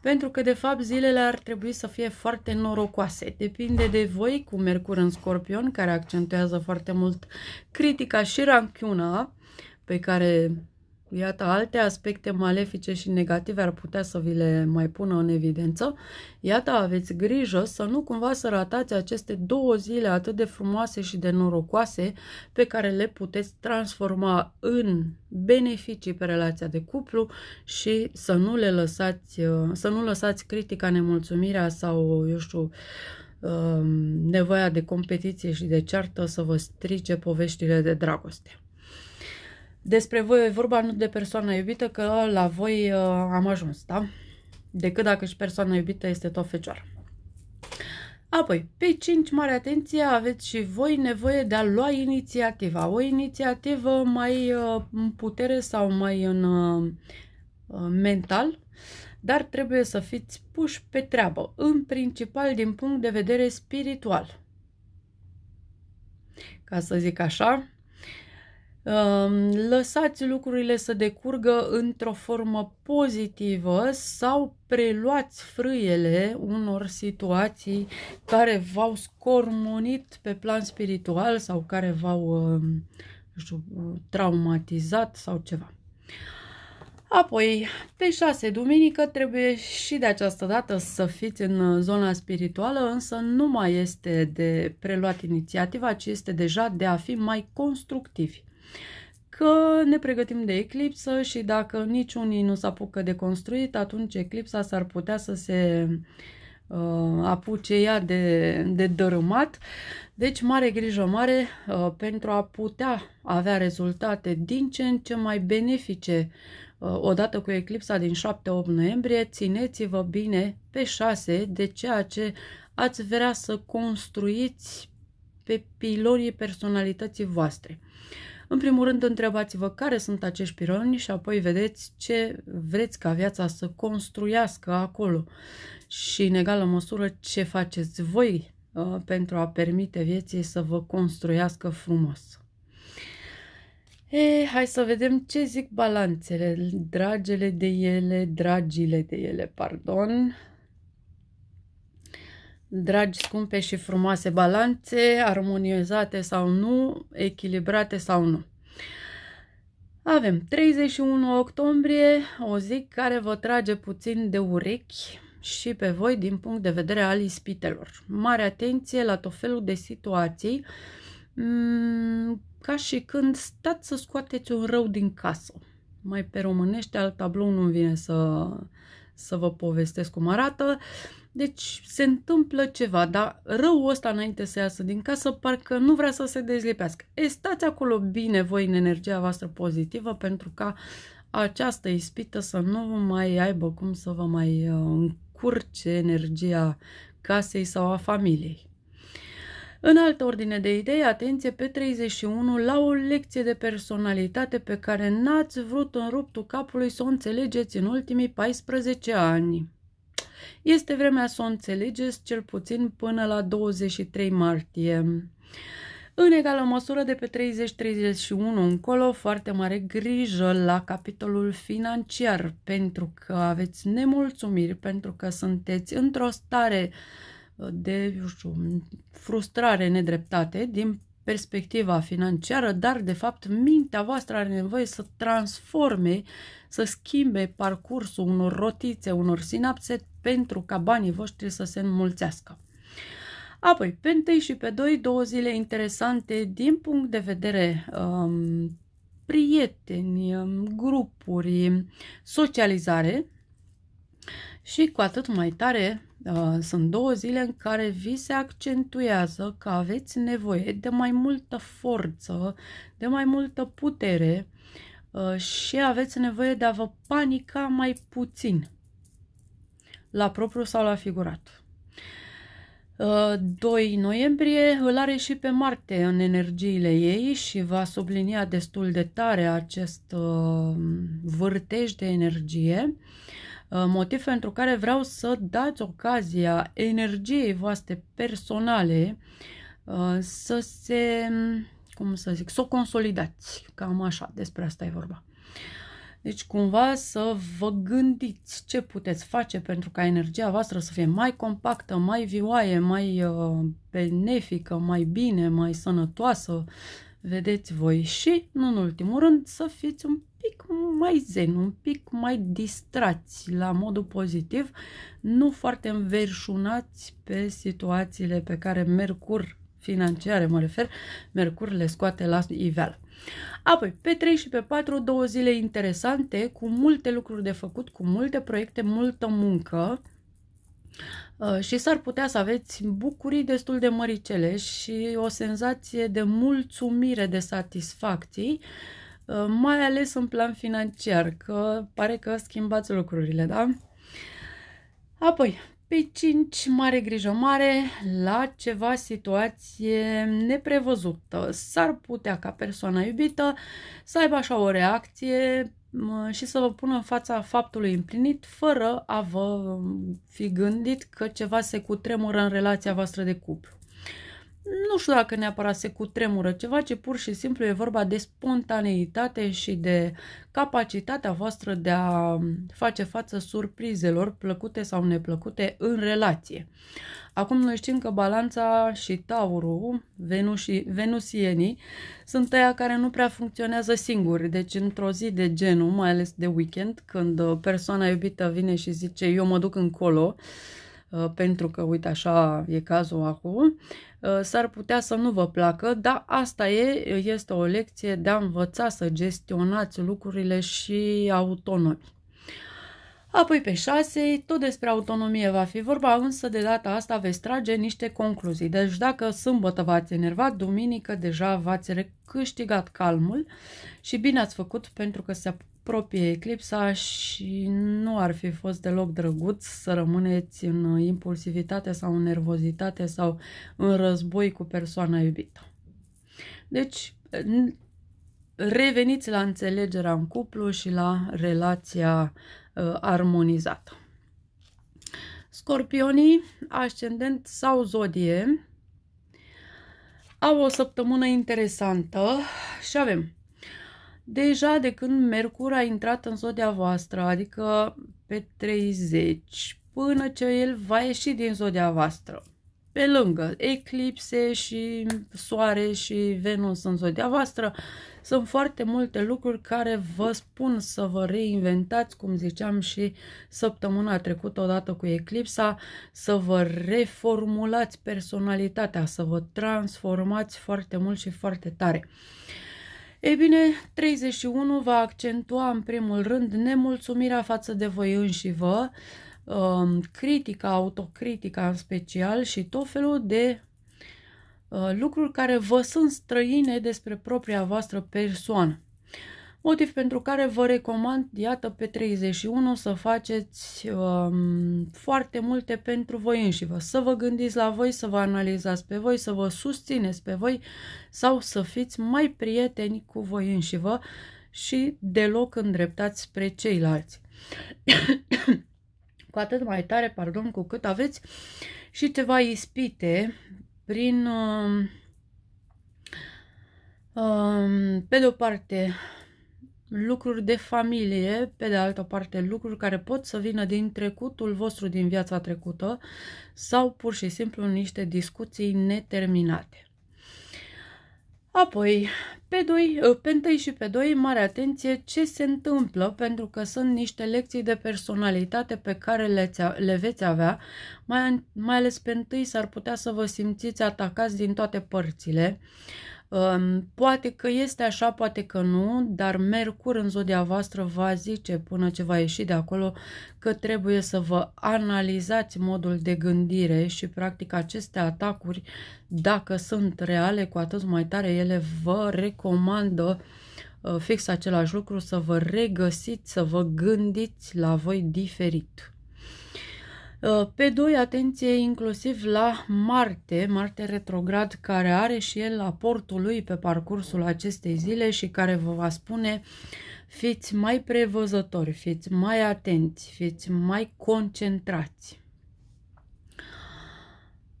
S1: pentru că de fapt zilele ar trebui să fie foarte norocoase. Depinde de voi cu Mercur în Scorpion, care accentuează foarte mult critica și ranchiuna, pe care, iată, alte aspecte malefice și negative ar putea să vi le mai pună în evidență, iată, aveți grijă să nu cumva să ratați aceste două zile atât de frumoase și de norocoase pe care le puteți transforma în beneficii pe relația de cuplu și să nu le lăsați, uh, să nu lăsați critica, nemulțumirea sau, eu știu, um, nevoia de competiție și de ceartă să vă strice poveștile de dragoste despre voi e vorba, nu de persoana iubită, că la voi uh, am ajuns, da? Decât dacă și persoana iubită este tot fecioară. Apoi, pe 5, mare atenție, aveți și voi nevoie de a lua inițiativa. O inițiativă mai uh, în putere sau mai în uh, uh mental, dar trebuie să fiți puși pe treabă, în principal din punct de vedere spiritual. Ca să zic așa, Ehm, lăsați lucrurile să decurgă într-o formă pozitivă sau preluați frâiele unor situații care v-au scormonit pe plan spiritual sau care v-au ehm, știu, traumatizat sau ceva. Apoi, pe 6 duminică trebuie și de această dată să fiți în uh, zona spirituală, însă nu mai este de preluat inițiativa, ci este deja de a fi mai constructivi că ne pregătim de eclipsă și dacă niciunii nu s apucă de construit, atunci eclipsa s-ar putea să se uh, apuce ea de, de dărâmat. Deci mare grijă mare uh, pentru a putea avea rezultate din ce în ce mai benefice uh, odată cu eclipsa din 7-8 noiembrie. Țineți-vă bine pe 6 de ceea ce ați vrea să construiți pe pilonii personalității voastre. Uh, în primul rând, întrebați-vă care sunt acești pironi și apoi vedeți ce vreți ca viața să construiască acolo și, în egală măsură, ce faceți voi uh, pentru a permite vieții să vă construiască frumos. E, hai să vedem ce zic balanțele, dragele de ele, dragile de ele, pardon. Dragi, scumpe și frumoase balanțe, armonizate sau nu, echilibrate sau nu. Avem 31 octombrie, o zi care vă trage puțin de urechi și pe voi din punct de vedere al ispitelor. Mare atenție la tot felul de situații, mm, ca și când stați să scoateți un rău din casă. Mai pe românește, al tablou nu vine să să vă povestesc cum arată. Deci se întâmplă ceva, dar răul ăsta înainte să iasă din casă parcă nu vrea să se dezlipească. E, stați acolo bine voi în energia voastră pozitivă pentru ca această ispită să nu mai aibă cum să vă mai uh, încurce energia casei sau a familiei. În altă ordine de idei, atenție pe 31 la o lecție de personalitate pe care n-ați vrut în ruptul capului să o înțelegeți în ultimii 14 ani. Este vremea să o înțelegeți cel puțin până la 23 martie. În egală măsură de pe 30-31 încolo, foarte mare grijă la capitolul financiar, pentru că aveți nemulțumiri, pentru că sunteți într-o stare uh, de eu știu, frustrare, nedreptate din perspectiva financiară, dar de fapt mintea voastră are nevoie să transforme, să schimbe parcursul unor rotițe, unor sinapse pentru ca banii voștri să se înmulțească. Apoi, pe 1 și pe 2, două zile interesante din punct de vedere um, prieteni, um, grupuri, socializare și cu atât mai tare Uh, sunt două zile în care vi se accentuează că aveți nevoie de mai multă forță, de mai multă putere uh, și aveți nevoie de a vă panica mai puțin, la propriu sau la figurat. 2 uh, noiembrie îl are și pe Marte în energiile ei și va sublinia destul de tare acest vârtej de energie. Uh, motiv pentru care vreau să dați ocazia energiei voastre personale uh, să se, cum să zic, să o consolidați, cam așa, despre asta e vorba. Deci cumva să vă gândiți ce puteți face pentru ca energia voastră să fie mai compactă, mai vioaie, mai uh, benefică, mai bine, mai sănătoasă, vedeți voi și, nu în ultimul rând, să fiți un pic mai zen, un pic mai distrați la modul pozitiv, nu foarte înverșunați pe situațiile pe care Mercur financiare, mă refer, Mercur le scoate la iveală. Apoi, pe 3 și pe 4, două zile interesante, cu multe lucruri de făcut, cu multe proiecte, multă muncă uh, și s-ar putea să aveți bucurii destul de măricele și o senzație de mulțumire, de satisfacții Uh, mai ales în plan financiar, că pare că schimbați lucrurile, da? Apoi, pe 5, mare grijă mare la ceva situație neprevăzută. S-ar putea ca persoana iubită să aibă așa o reacție și să vă pună în fața faptului împlinit fără a vă fi gândit că ceva se cutremură în relația voastră de cuplu nu știu dacă neapărat se cutremură ceva, ci pur și simplu e vorba de spontaneitate și de capacitatea voastră de a face față surprizelor plăcute sau neplăcute în relație. Acum noi știm că balanța și taurul, venusi, venusienii, sunt aia care nu prea funcționează singuri. Deci într-o zi de genul, mai ales de weekend, când persoana iubită vine și zice eu mă duc încolo, uh, Uh, pentru că, uite, așa e cazul acum, uh, s-ar putea să nu vă placă, dar asta e, este o lecție de a învăța să gestionați lucrurile și autonomi. Apoi pe 6, tot despre autonomie va fi vorba, însă de data asta veți trage niște concluzii. Deci dacă sâmbătă v-ați enervat, duminică deja v-ați recâștigat calmul și bine ați făcut pentru că se apropie eclipsa și nu ar fi fost deloc drăguț să rămâneți în impulsivitate sau în nervozitate sau în război cu persoana iubită. Deci, reveniți la înțelegerea în cuplu și la relația uh, armonizată. Scorpionii, ascendent sau zodie, au o săptămână interesantă și avem deja de când Mercur a intrat în zodia voastră, adică pe 30, până ce el va ieși din zodia voastră. Pe lângă eclipse și soare și Venus în zodia voastră, sunt foarte multe lucruri care vă spun să vă reinventați, cum ziceam și săptămâna trecută odată cu eclipsa, să vă reformulați personalitatea, să vă transformați foarte mult și foarte tare. Uh, ei bine, 31 va accentua în primul rând nemulțumirea față de voi înși vă, um, critica, autocritica în special și tot felul de uh, lucruri care vă sunt străine despre propria voastră persoană. Motiv pentru care vă recomand, iată, pe 31 să faceți um, foarte multe pentru voi înși vă, să vă gândiți la voi, să vă analizați pe voi, să vă susțineți pe voi sau să fiți mai prieteni cu voi înși vă și deloc îndreptați spre ceilalți. cu atât mai tare, pardon, cu cât aveți și ceva ispite prin, um, um, pe de o parte, lucruri de familie, pe de altă parte lucruri care pot să vină din trecutul vostru, din viața trecută sau pur și simplu niște discuții neterminate. Apoi, pe, doi, eh, pe întâi și pe doi mare atenție ce se întâmplă, pentru că sunt niște lecții de personalitate pe care le, le veți avea, mai, mai ales pe întâi s-ar putea să vă simțiți atacați din toate părțile. Uh, Poate că este așa, poate că nu, dar Mercur în zodia voastră va zice până ce va ieși de acolo că trebuie să vă analizați modul de gândire și practic aceste atacuri, dacă sunt reale, cu atât mai tare ele vă recomandă uh, fix același lucru, să vă regăsiți, să vă gândiți la voi diferit. Uh, pe 2, atenție inclusiv la Marte, Marte retrograd care are și el aportul lui pe parcursul acestei zile și care vă va spune fiți mai prevăzători, fiți mai atenți, fiți mai concentrați.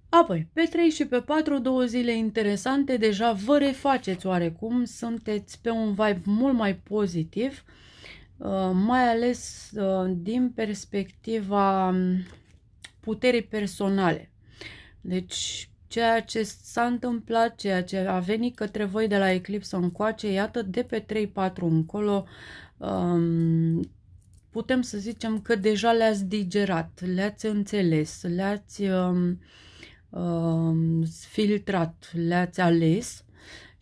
S1: Apoi, pe 3 și pe 4, două zile interesante, deja vă refaceți oarecum, sunteți pe un vibe mult mai pozitiv, uh, mai ales uh, din perspectiva puterii personale. Deci, ceea ce s-a întâmplat, ceea ce a venit către voi de la eclipsă încoace, iată, de pe 3-4 încolo, um, putem să zicem că deja le-ați digerat, le-ați înțeles, le-ați um, um, filtrat, le-ați ales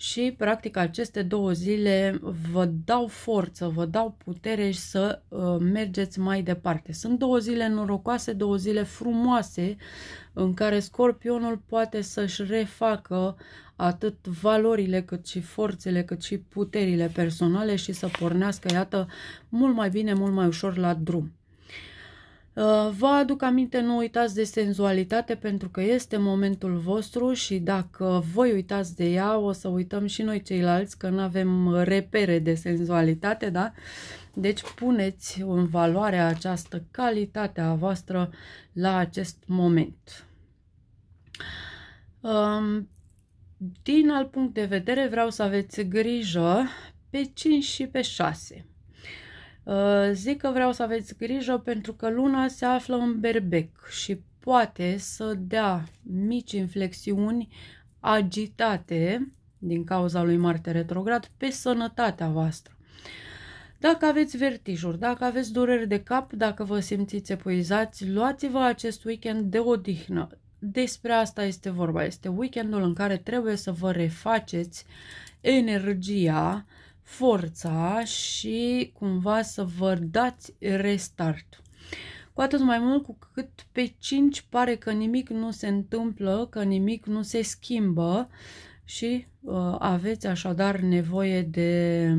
S1: și practic aceste două zile vă dau forță, vă dau putere să uh, mergeți mai departe. Sunt două zile norocoase, două zile frumoase în care scorpionul poate să-și refacă atât valorile cât și forțele, cât și puterile personale și să pornească, iată, mult mai bine, mult mai ușor la drum. Uh, vă aduc aminte, nu uitați de senzualitate pentru că este momentul vostru și dacă voi uitați de ea, o să uităm și noi ceilalți că nu avem repere de senzualitate, da? Deci puneți în valoare această calitate a voastră la acest moment. Um, din alt punct de vedere vreau să aveți grijă pe 5 și pe 6. Uh, zic că vreau să aveți grijă pentru că luna se află în berbec și poate să dea mici inflexiuni agitate din cauza lui Marte retrograd pe sănătatea voastră. Dacă aveți vertijuri, dacă aveți dureri de cap, dacă vă simțiți epuizați, luați-vă acest weekend de odihnă. Despre asta este vorba. Este weekendul în care trebuie să vă refaceți energia forța și cumva să vă dați restart. Cu atât mai mult cu cât pe 5 pare că nimic nu se întâmplă, că nimic nu se schimbă și uh, aveți așadar nevoie de,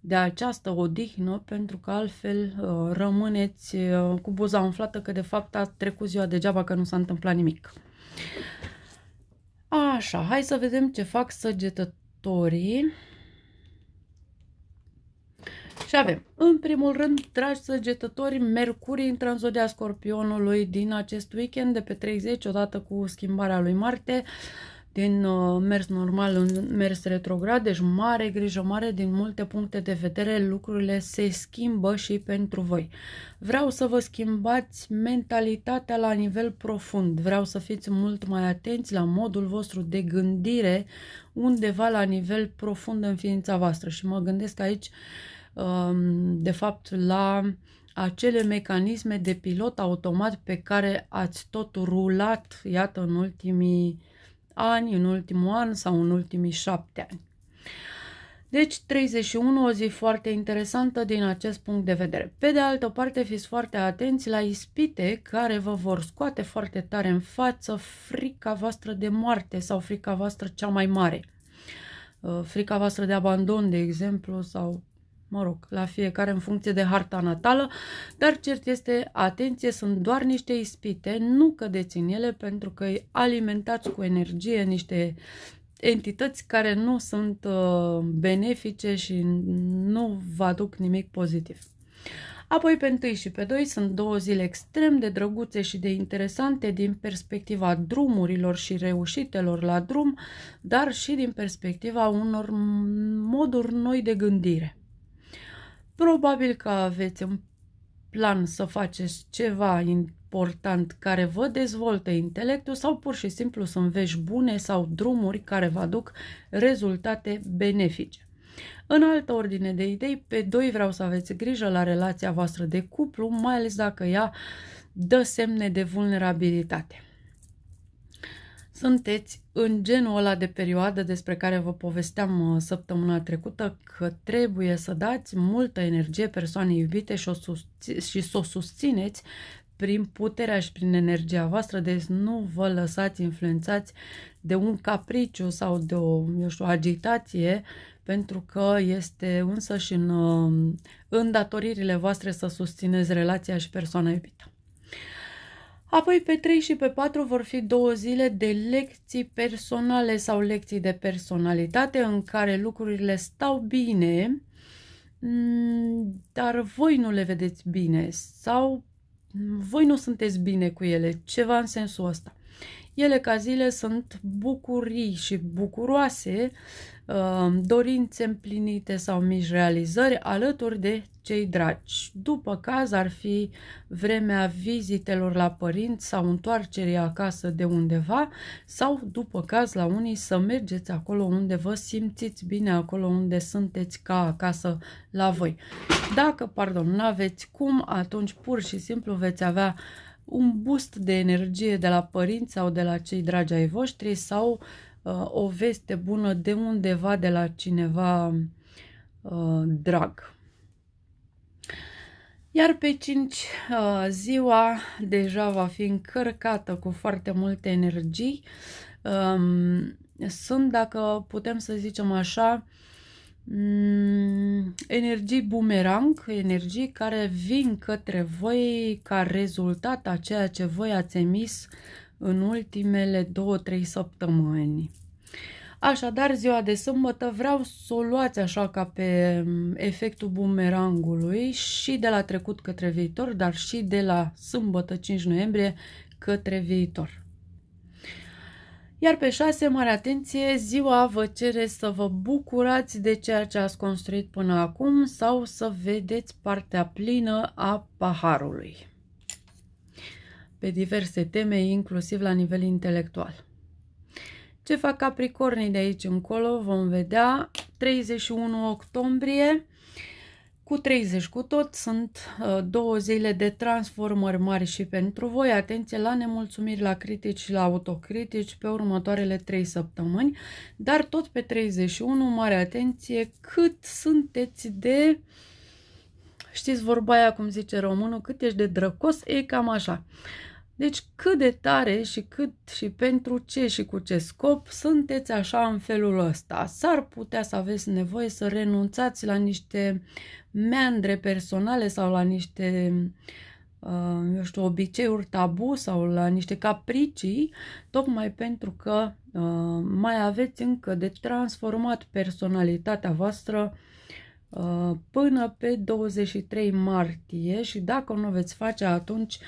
S1: de această odihnă pentru că altfel uh, rămâneți uh, cu buza umflată că de fapt a trecut ziua degeaba că nu s-a întâmplat nimic. Așa, hai să vedem ce fac săgetătorii. Și avem, în primul rând, dragi săgetători, Mercuri intră în zodia scorpionului din acest weekend de pe 30, odată cu schimbarea lui Marte, din uh, mers normal în mers retrograd, deci mare grijă mare din multe puncte de vedere, lucrurile se schimbă și pentru voi. Vreau să vă schimbați mentalitatea la nivel profund, vreau să fiți mult mai atenți la modul vostru de gândire undeva la nivel profund în ființa voastră și mă gândesc aici uh, Um, de fapt, la acele mecanisme de pilot automat pe care ați tot rulat, iată, în ultimii ani, în ultimul an sau în ultimii șapte ani. Deci 31, o zi foarte interesantă din acest punct de vedere. Pe de altă parte, fiți foarte atenți la ispite care vă vor scoate foarte tare în față frica voastră de moarte sau frica voastră cea mai mare. Uh, frica voastră de abandon, de exemplu, sau mă rog, la fiecare în funcție de harta natală, dar cert este, atenție, sunt doar niște ispite, nu cădeți în ele pentru că îi alimentați cu energie niște entități care nu sunt uh, benefice și nu vă aduc nimic pozitiv. Apoi pe 1 și pe 2 sunt două zile extrem de drăguțe și de interesante din perspectiva drumurilor și reușitelor la drum, dar și din perspectiva unor moduri noi de gândire. Probabil că aveți un plan să faceți ceva important care vă dezvoltă intelectul sau pur și simplu să înveți bune sau drumuri care vă aduc rezultate benefice. În altă ordine de idei, pe doi vreau să aveți grijă la relația voastră de cuplu, mai ales dacă ea dă semne de vulnerabilitate. Sunteți în genul ăla de perioadă despre care vă povesteam uh, săptămâna trecută, că trebuie să dați multă energie persoanei iubite și, o susț- și să o susțineți prin puterea și prin energia voastră, deci nu vă lăsați influențați de un capriciu sau de o, eu știu, agitație, pentru că este însă și în, uh, în datoririle voastre să susțineți relația și persoana iubită. Apoi pe 3 și pe 4 vor fi două zile de lecții personale sau lecții de personalitate în care lucrurile stau bine, mm, dar voi nu le vedeți bine sau voi nu sunteți bine cu ele, ceva în sensul ăsta. Ele ca zile sunt bucurii și bucuroase, Um, dorințe împlinite sau mici realizări alături de cei dragi. După caz ar fi vremea vizitelor la părinți sau întoarcerii acasă de undeva sau după caz la unii să mergeți acolo unde vă simțiți bine, acolo unde sunteți ca acasă la voi. Dacă, pardon, nu aveți cum, atunci pur și simplu veți avea un boost de energie de la părinți sau de la cei dragi ai voștri sau uh, uh, o veste bună de undeva, de la cineva uh, drag. Iar pe 5 uh, ziua deja va fi încărcată cu foarte multe energii. Um, sunt, dacă putem să zicem așa, mm, energii bumerang, energii care vin către voi ca rezultat a ceea ce voi ați emis în ultimele 2-3 săptămâni. Așadar, ziua de sâmbătă vreau să o luați așa ca pe mm, efectul bumerangului și de la trecut către viitor, dar și de la sâmbătă 5 noiembrie către viitor. Iar pe 6, mare atenție, ziua vă cere să vă bucurați de ceea ce ați construit până acum sau să vedeți partea plină a paharului pe diverse teme, inclusiv la nivel intelectual. Ce fac capricornii de aici încolo vom vedea 31 octombrie cu 30 cu tot sunt uh, două zile de transformări mari și pentru voi atenție la nemulțumiri, la critici și la autocritici pe următoarele 3 săptămâni, dar tot pe 31 mare atenție cât sunteți de știți vorba aia cum zice românul, cât ești de drăcos, e cam așa. Uh, deci cât de tare și cât și pentru ce și cu ce scop sunteți așa în felul ăsta. S-ar putea să aveți nevoie să renunțați la niște meandre personale sau la niște uh, eu știu, obiceiuri tabu sau la niște capricii, tocmai pentru că uh, mai aveți încă de transformat personalitatea voastră uh, până pe 23 martie și dacă nu veți face atunci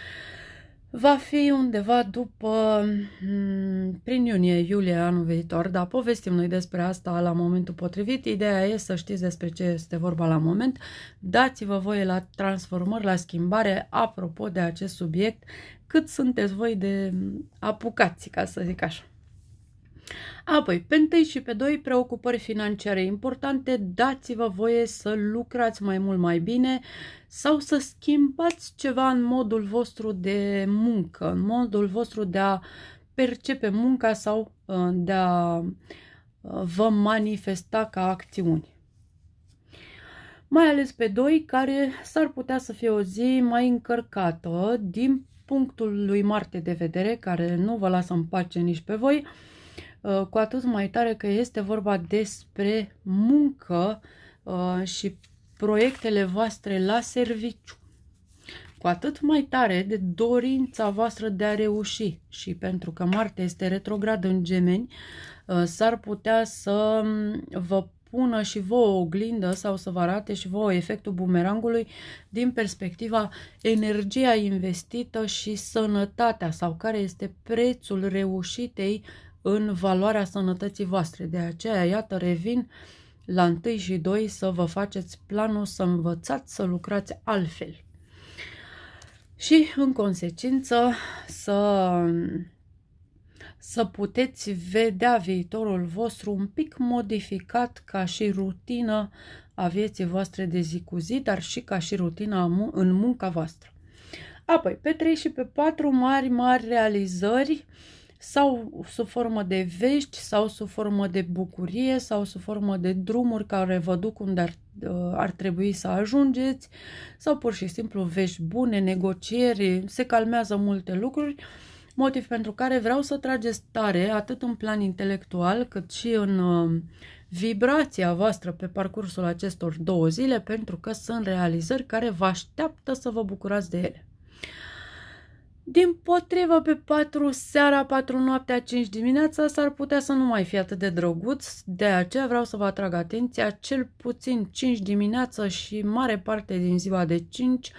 S1: va fi undeva după, hmm, prin iunie, iulie anul viitor, dar povestim noi despre asta la momentul potrivit. Ideea e să știți despre ce este vorba la moment. Dați-vă voie la transformări, la schimbare, apropo de acest subiect, cât sunteți voi de hmm, apucați, ca să zic așa. Apoi, pe întâi și pe doi, preocupări financiare importante, dați-vă voie să lucrați mai mult mai bine sau să schimbați ceva în modul vostru de muncă, în modul vostru de a percepe munca sau uh, de a uh, vă manifesta ca acțiuni mai ales pe doi care s-ar putea să fie o zi mai încărcată din punctul lui Marte de vedere, care nu vă lasă în pace nici pe voi, Uh, cu atât mai tare că este vorba despre muncă uh, și proiectele voastre la serviciu. Cu atât mai tare de dorința voastră de a reuși și pentru că Marte este retrograd în gemeni, uh, s-ar putea să um, vă pună și vouă o oglindă sau să vă arate și vouă efectul bumerangului din perspectiva energia investită și sănătatea sau care este prețul reușitei uh, în valoarea sănătății voastre. De aceea, iată, revin la 1 și doi să vă faceți planul, să învățați să lucrați altfel. Și, în consecință, să, să puteți vedea viitorul vostru un pic modificat ca și rutină a vieții voastre de zi cu zi, dar și ca și rutina în munca voastră. Apoi, pe 3 și pe 4, mari, mari realizări uh, sau sub formă de vești, sau sub formă de bucurie, sau sub formă de drumuri care vă duc unde ar, uh, ar trebui să ajungeți, sau pur și simplu vești bune, negocieri, se calmează multe lucruri, motiv pentru care vreau să trageți tare, atât în plan intelectual, cât și în uh, vibrația voastră pe parcursul acestor două zile, pentru că sunt realizări care vă așteaptă să vă bucurați de ele. Din potrivă, pe patru seara, patru noaptea, cinci dimineața s-ar putea să nu mai fie atât de drăguț, de aceea vreau să vă atrag atenția, cel puțin 5 dimineața și mare parte din ziua de 5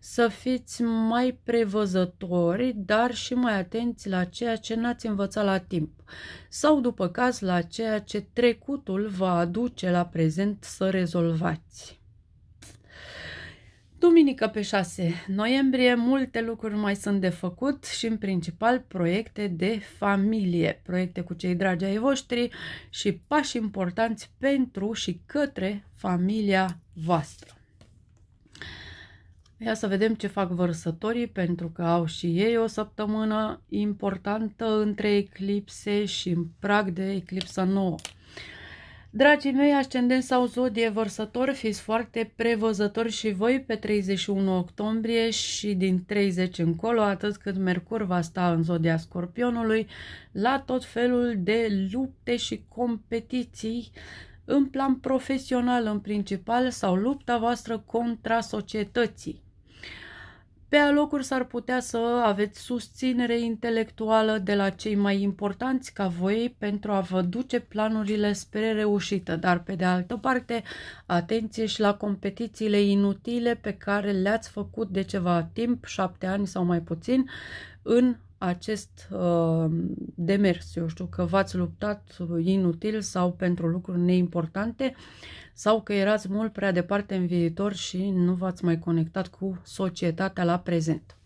S1: să fiți mai prevăzători, dar și mai atenți la ceea ce n-ați învățat la timp sau, după caz, la ceea ce trecutul vă aduce la prezent să rezolvați. Duminică pe 6 noiembrie multe lucruri mai sunt de făcut și în principal proiecte de familie, proiecte cu cei dragi ai voștri și pași importanți pentru și către familia voastră. Ia să vedem ce fac vărsătorii pentru că au și ei o săptămână importantă între eclipse și în prag de eclipsă nouă. Dragii mei, ascendent sau zodie vărsător, fiți foarte prevăzători și voi pe 31 octombrie și din 30 încolo, atât cât Mercur va sta în zodia scorpionului, la tot felul de lupte și competiții în plan profesional în principal sau lupta voastră contra societății. Pe alocuri s-ar putea să aveți susținere intelectuală de la cei mai importanți ca voi pentru a vă duce planurile spre reușită, dar pe de altă parte, atenție și la competițiile inutile pe care le-ați făcut de ceva timp, șapte ani sau mai puțin, în acest uh, demers, eu știu că v-ați luptat inutil sau pentru lucruri neimportante, uh, sau că erați mult prea departe în viitor și nu v-ați mai conectat cu societatea la prezent.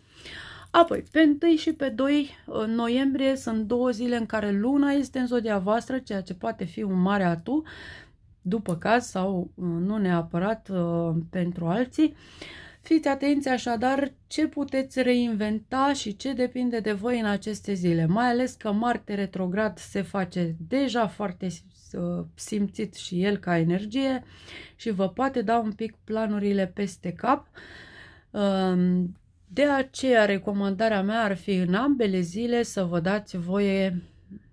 S1: Apoi, pe 1 și pe 2 noiembrie sunt două zile în care luna este în zodia voastră, ceea ce poate fi un mare atu, după caz sau uh, nu neapărat uh, pentru alții. Fiți atenți așadar ce puteți reinventa și ce depinde de voi în aceste zile, mai ales că Marte retrograd se face deja foarte Uh, simțit și el ca energie și vă poate da un pic planurile peste cap. Um, de aceea, recomandarea mea ar fi în ambele zile să vă dați voie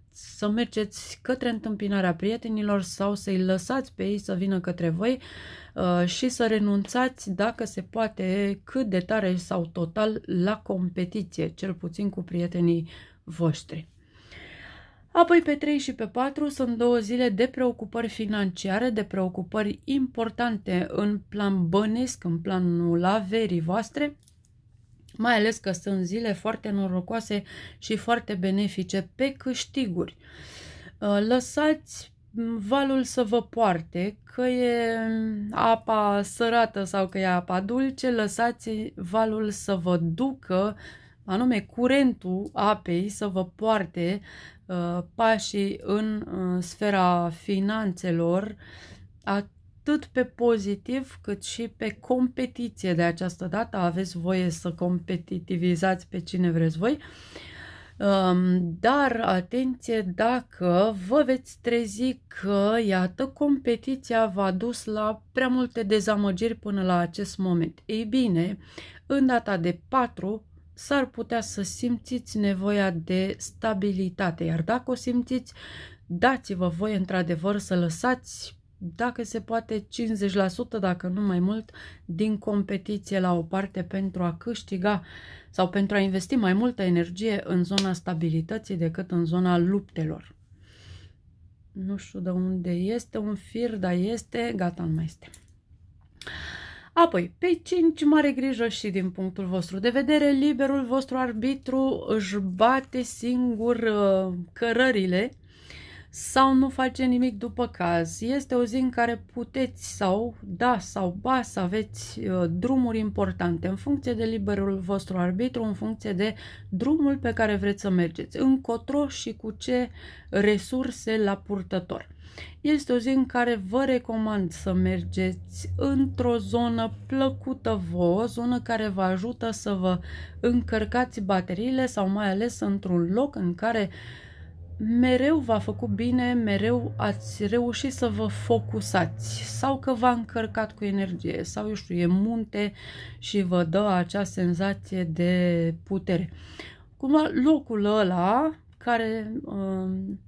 S1: să mergeți către întâmpinarea prietenilor sau să-i lăsați pe ei să vină către voi uh, și să renunțați, dacă se poate, cât de tare sau total la competiție, cel puțin cu prietenii voștri. Apoi pe 3 și pe 4 sunt două zile de preocupări financiare, de preocupări importante în plan bănesc, în planul averii voastre, mai ales că sunt zile foarte norocoase și foarte benefice pe câștiguri. Uh, lăsați valul să vă poarte, că e apa sărată sau că e apa dulce, lăsați valul să vă ducă, anume curentul apei să vă poarte Uh, pașii în uh, sfera finanțelor, atât pe pozitiv cât și pe competiție. De această dată aveți voie să competitivizați pe cine vreți voi. Um, dar atenție dacă vă veți trezi că, iată, competiția v-a dus la prea multe dezamăgiri până la acest moment. Ei bine, în data de 4 s-ar putea să simțiți nevoia de stabilitate. Iar dacă o simțiți, dați-vă voi într-adevăr să lăsați dacă se poate 50%, dacă nu mai mult, din competiție la o parte pentru a câștiga sau pentru a investi mai multă energie în zona stabilității decât în zona luptelor. Nu știu de unde este un fir, dar este, gata, nu mai este. Apoi, pe 5, mare grijă și din punctul vostru de vedere, liberul vostru arbitru își bate singur uh, cărările sau nu face nimic după caz. Este o zi în care puteți sau da sau ba să aveți uh, drumuri importante în funcție de liberul vostru arbitru, în funcție de drumul pe care vreți să mergeți, încotro și cu ce resurse la purtător. Este o zi în care vă recomand să mergeți într-o zonă plăcută vouă, zonă care vă ajută să vă încărcați bateriile sau mai ales într-un loc în care mereu v-a făcut bine, mereu ați reușit să vă focusați sau că v-a încărcat cu energie sau, eu știu, e munte și vă dă acea senzație de putere. Cumva locul ăla care... Um,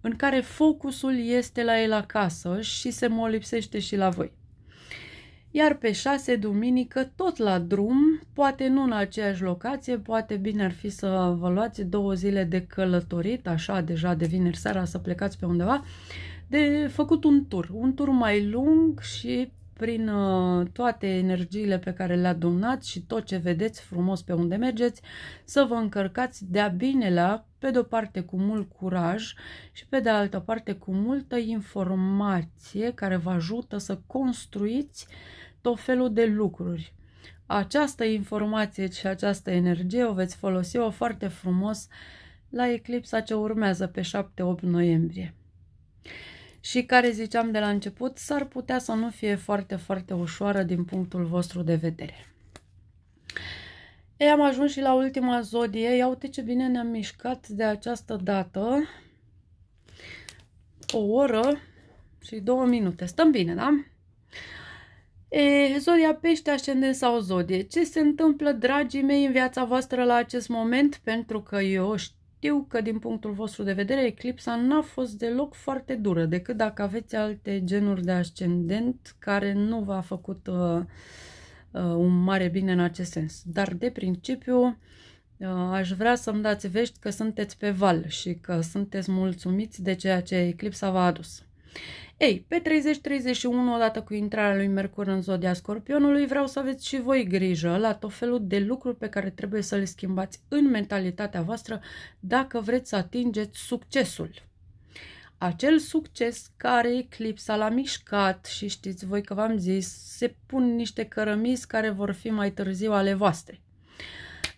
S1: în care focusul este la el acasă și se molipsește și la voi. Iar pe 6 duminică, tot la drum, poate nu în aceeași locație, poate bine ar fi să vă luați două zile de călătorit, așa deja de vineri seara să plecați pe undeva, de făcut un tur, un tur mai lung și prin uh, toate energiile pe care le adunați și tot ce vedeți frumos pe unde mergeți, să vă încărcați de-a binelea, pe de-o parte cu mult curaj și pe de altă parte cu multă informație care vă ajută să construiți tot felul de lucruri. Această informație și această energie o veți folosi-o foarte frumos la eclipsa ce urmează pe 7-8 noiembrie și care ziceam de la început, s-ar putea să nu fie foarte, foarte ușoară din punctul vostru de vedere. Ei, am ajuns și la ultima zodie. Ia uite ce bine ne-am mișcat de această dată. O oră și două minute. Stăm bine, da? E, zodia pește, ascendent sau zodie. Ce se întâmplă, dragii mei, în viața voastră la acest moment? Pentru că eu știu știu că din punctul vostru de vedere eclipsa n-a fost deloc foarte dură, decât dacă aveți alte genuri de ascendent care nu v-a făcut uh, uh, un mare bine în acest sens. Dar de principiu uh, aș vrea să-mi dați vești că sunteți pe val și că sunteți mulțumiți de ceea ce eclipsa v-a adus. Ei, pe 30-31, odată cu intrarea lui Mercur în zodia scorpionului, vreau să aveți și voi grijă la tot felul de lucruri pe care trebuie să le schimbați în mentalitatea voastră dacă vreți să atingeți succesul. Acel succes care eclipsa l-a mișcat și știți voi că v-am zis, se pun niște cărămizi care vor fi mai târziu ale voastre.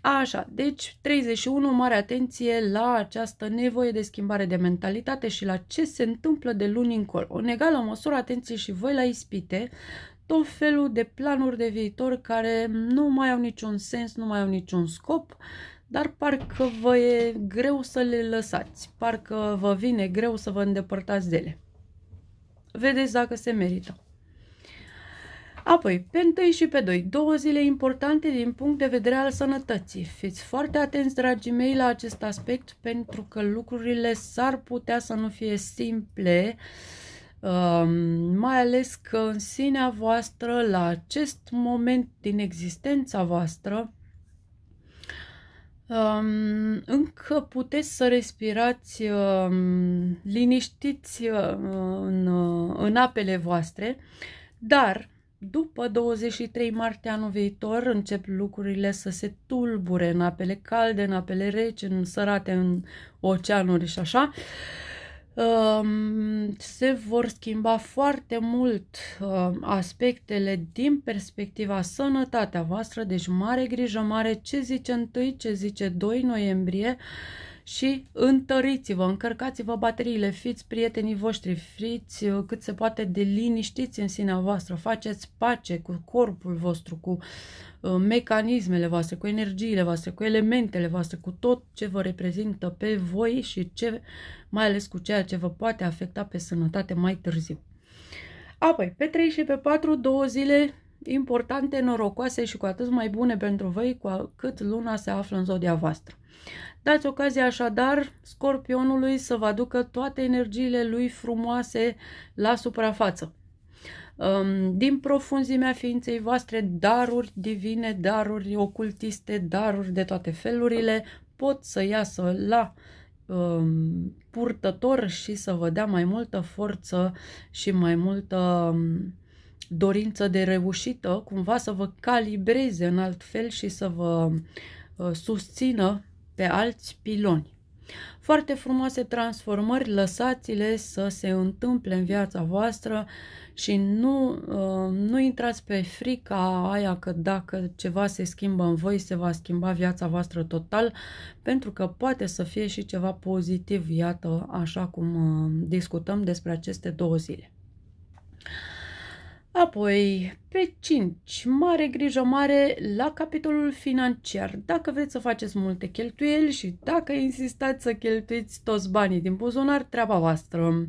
S1: Așa, deci 31, mare atenție la această nevoie de schimbare de mentalitate și la ce se întâmplă de luni încolo. În egală măsură, atenție și voi la ispite, tot felul de planuri de viitor care nu mai au niciun sens, nu mai au niciun scop, dar parcă vă e greu să le lăsați, parcă vă vine greu să vă îndepărtați de ele. Vedeți dacă se merită. Apoi, pe 1 și pe 2, două zile importante din punct de vedere al sănătății. Fiți foarte atenți, dragii mei, la acest aspect, pentru că lucrurile s-ar putea să nu fie simple, um, mai ales că în sinea voastră, la acest moment din existența voastră, Um, încă puteți să respirați um, liniștiți uh, în, uh, în apele voastre, dar după 23 martie anul viitor încep lucrurile să se tulbure în apele calde, în apele reci, în sărate, în oceanuri și așa. Ehm, se vor schimba foarte mult ehm, aspectele din perspectiva sănătatea voastră, deci mare grijă, mare ce zice 1, ce zice 2 noiembrie, și întăriți-vă, încărcați-vă bateriile, fiți prietenii voștri, fiți uh, cât se poate de liniștiți în sinea voastră, faceți pace cu corpul vostru, cu uh, mecanismele voastre, cu energiile voastre, cu elementele voastre, cu tot ce vă reprezintă pe voi și ce, mai ales cu ceea ce vă poate afecta pe sănătate mai târziu. Apoi, pe 3 și pe 4, două zile importante, norocoase și cu atât mai bune pentru voi, cu cât luna se află în zodia voastră. Dați ocazia așadar scorpionului să vă aducă toate energiile lui frumoase la suprafață. Um, din profunzimea ființei voastre, daruri divine, daruri ocultiste, daruri de toate felurile pot să iasă la um, purtător și să vă dea mai multă forță și mai multă um, dorință de reușită, cumva să vă calibreze în alt fel și să vă uh, susțină pe alți piloni. Foarte frumoase transformări, lăsați-le să se întâmple în viața voastră și nu, uh, nu intrați pe frica aia că dacă ceva se schimbă în voi, se va schimba viața voastră total, pentru că poate să fie și ceva pozitiv, iată, așa cum uh, discutăm despre aceste două zile. Apoi, pe 5, mare grijă mare la capitolul financiar. Dacă vreți să faceți multe cheltuieli și dacă insistați să cheltuiți toți banii din buzunar, treaba voastră.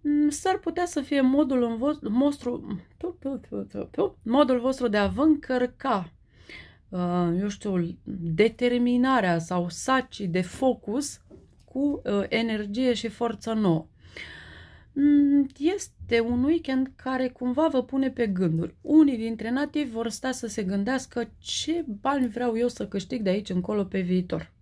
S1: Mm, s-ar putea să fie modul, vostru, modul vostru de a vă încărca, uh, eu știu, determinarea sau sacii de focus cu uh, energie și forță nouă. Mm, este un weekend care cumva vă pune pe gânduri. Unii dintre nativi vor sta să se gândească ce bani vreau eu să câștig de aici încolo pe viitor.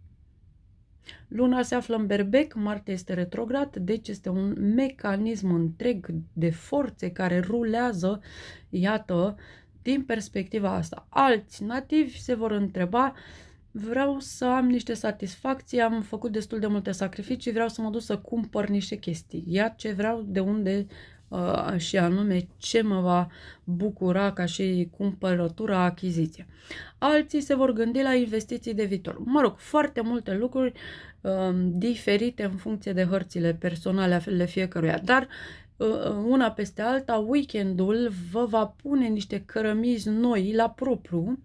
S1: Luna se află în berbec, Marte este retrograd, deci este un mecanism întreg de forțe care rulează, iată, din perspectiva asta. Alți nativi se vor întreba uh, vreau să am niște satisfacții, am făcut destul de multe sacrificii, vreau să mă duc să cumpăr niște chestii. Iar ce vreau, de unde uh, și anume ce mă va bucura ca și cumpărătura, achiziție. Alții se vor gândi la investiții de viitor. Mă rog, foarte multe lucruri uh, diferite în funcție de hărțile personale ale fiecăruia, dar uh, una peste alta, weekendul vă va pune niște cărămizi noi la propriu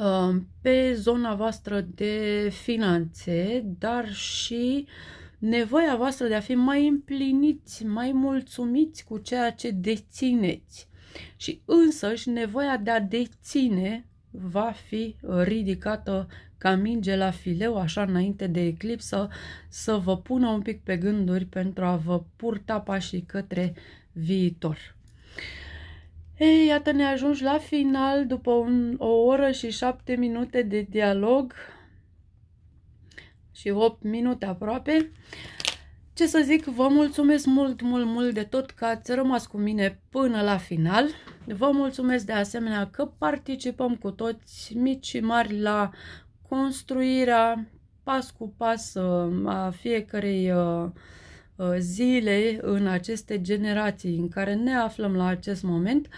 S1: Ehm, pe zona voastră de finanțe, dar și nevoia voastră de a fi mai împliniți, mai mulțumiți cu ceea ce dețineți. Și însăși nevoia de a deține va fi ridicată ca minge la fileu, așa înainte de eclipsă, să vă pună un pic pe gânduri pentru a vă purta pașii către viitor. Ei, iată ne ajungi la final după un, o oră și șapte minute de dialog și 8 minute aproape. Ce să zic, vă mulțumesc mult, mult, mult de tot că ați rămas cu mine până la final. Vă mulțumesc de asemenea că participăm cu toți mici și mari la construirea pas cu pas uh, a fiecărei uh, Uh, zile în aceste generații în care ne aflăm la acest moment,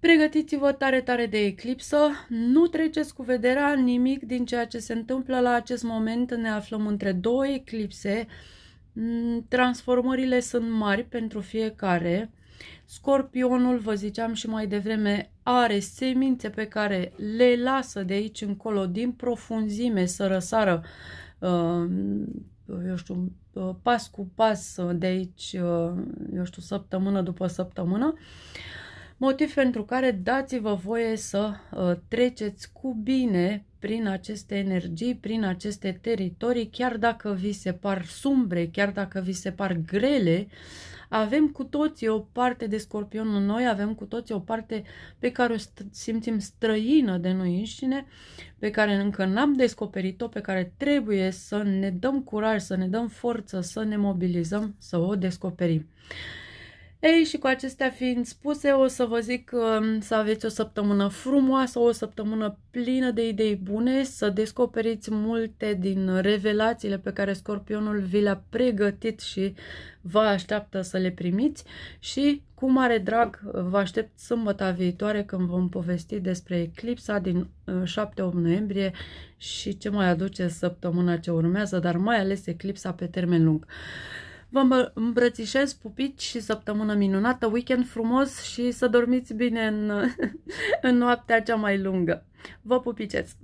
S1: Pregătiți-vă tare, tare de eclipsă, nu treceți cu vederea nimic din ceea ce se întâmplă la acest moment. Ne aflăm între două eclipse, mm, transformările sunt mari pentru fiecare. Scorpionul, vă ziceam și mai devreme, are semințe pe care le lasă de aici încolo, din profunzime, să răsară uh, eu știu, uh, pas cu pas uh, de aici, uh, eu știu, săptămână după săptămână, motiv pentru care dați-vă voie să treceți cu bine prin aceste energii, prin aceste teritorii, chiar dacă vi se par sumbre, chiar dacă vi se par grele, uh, avem cu toții o parte de scorpion în noi, avem cu toții o parte pe care o simțim străină de noi înșine, pe care încă n-am descoperit-o, pe care trebuie să ne dăm curaj, să ne dăm forță, să ne mobilizăm, să o descoperim. Ei, și cu acestea fiind spuse, o să vă zic um, să aveți o săptămână frumoasă, o săptămână plină de idei bune, să descoperiți multe din revelațiile pe care scorpionul vi le-a pregătit și vă așteaptă să le primiți și cu mare drag vă aștept sâmbăta viitoare când vom povesti despre eclipsa din 7-8 uh, noiembrie și ce mai aduce săptămâna ce urmează, dar mai ales eclipsa pe termen lung. Vă îmbrățișez, pupici și săptămână minunată, weekend frumos și să dormiți bine în, în noaptea cea mai lungă. Vă pupicesc!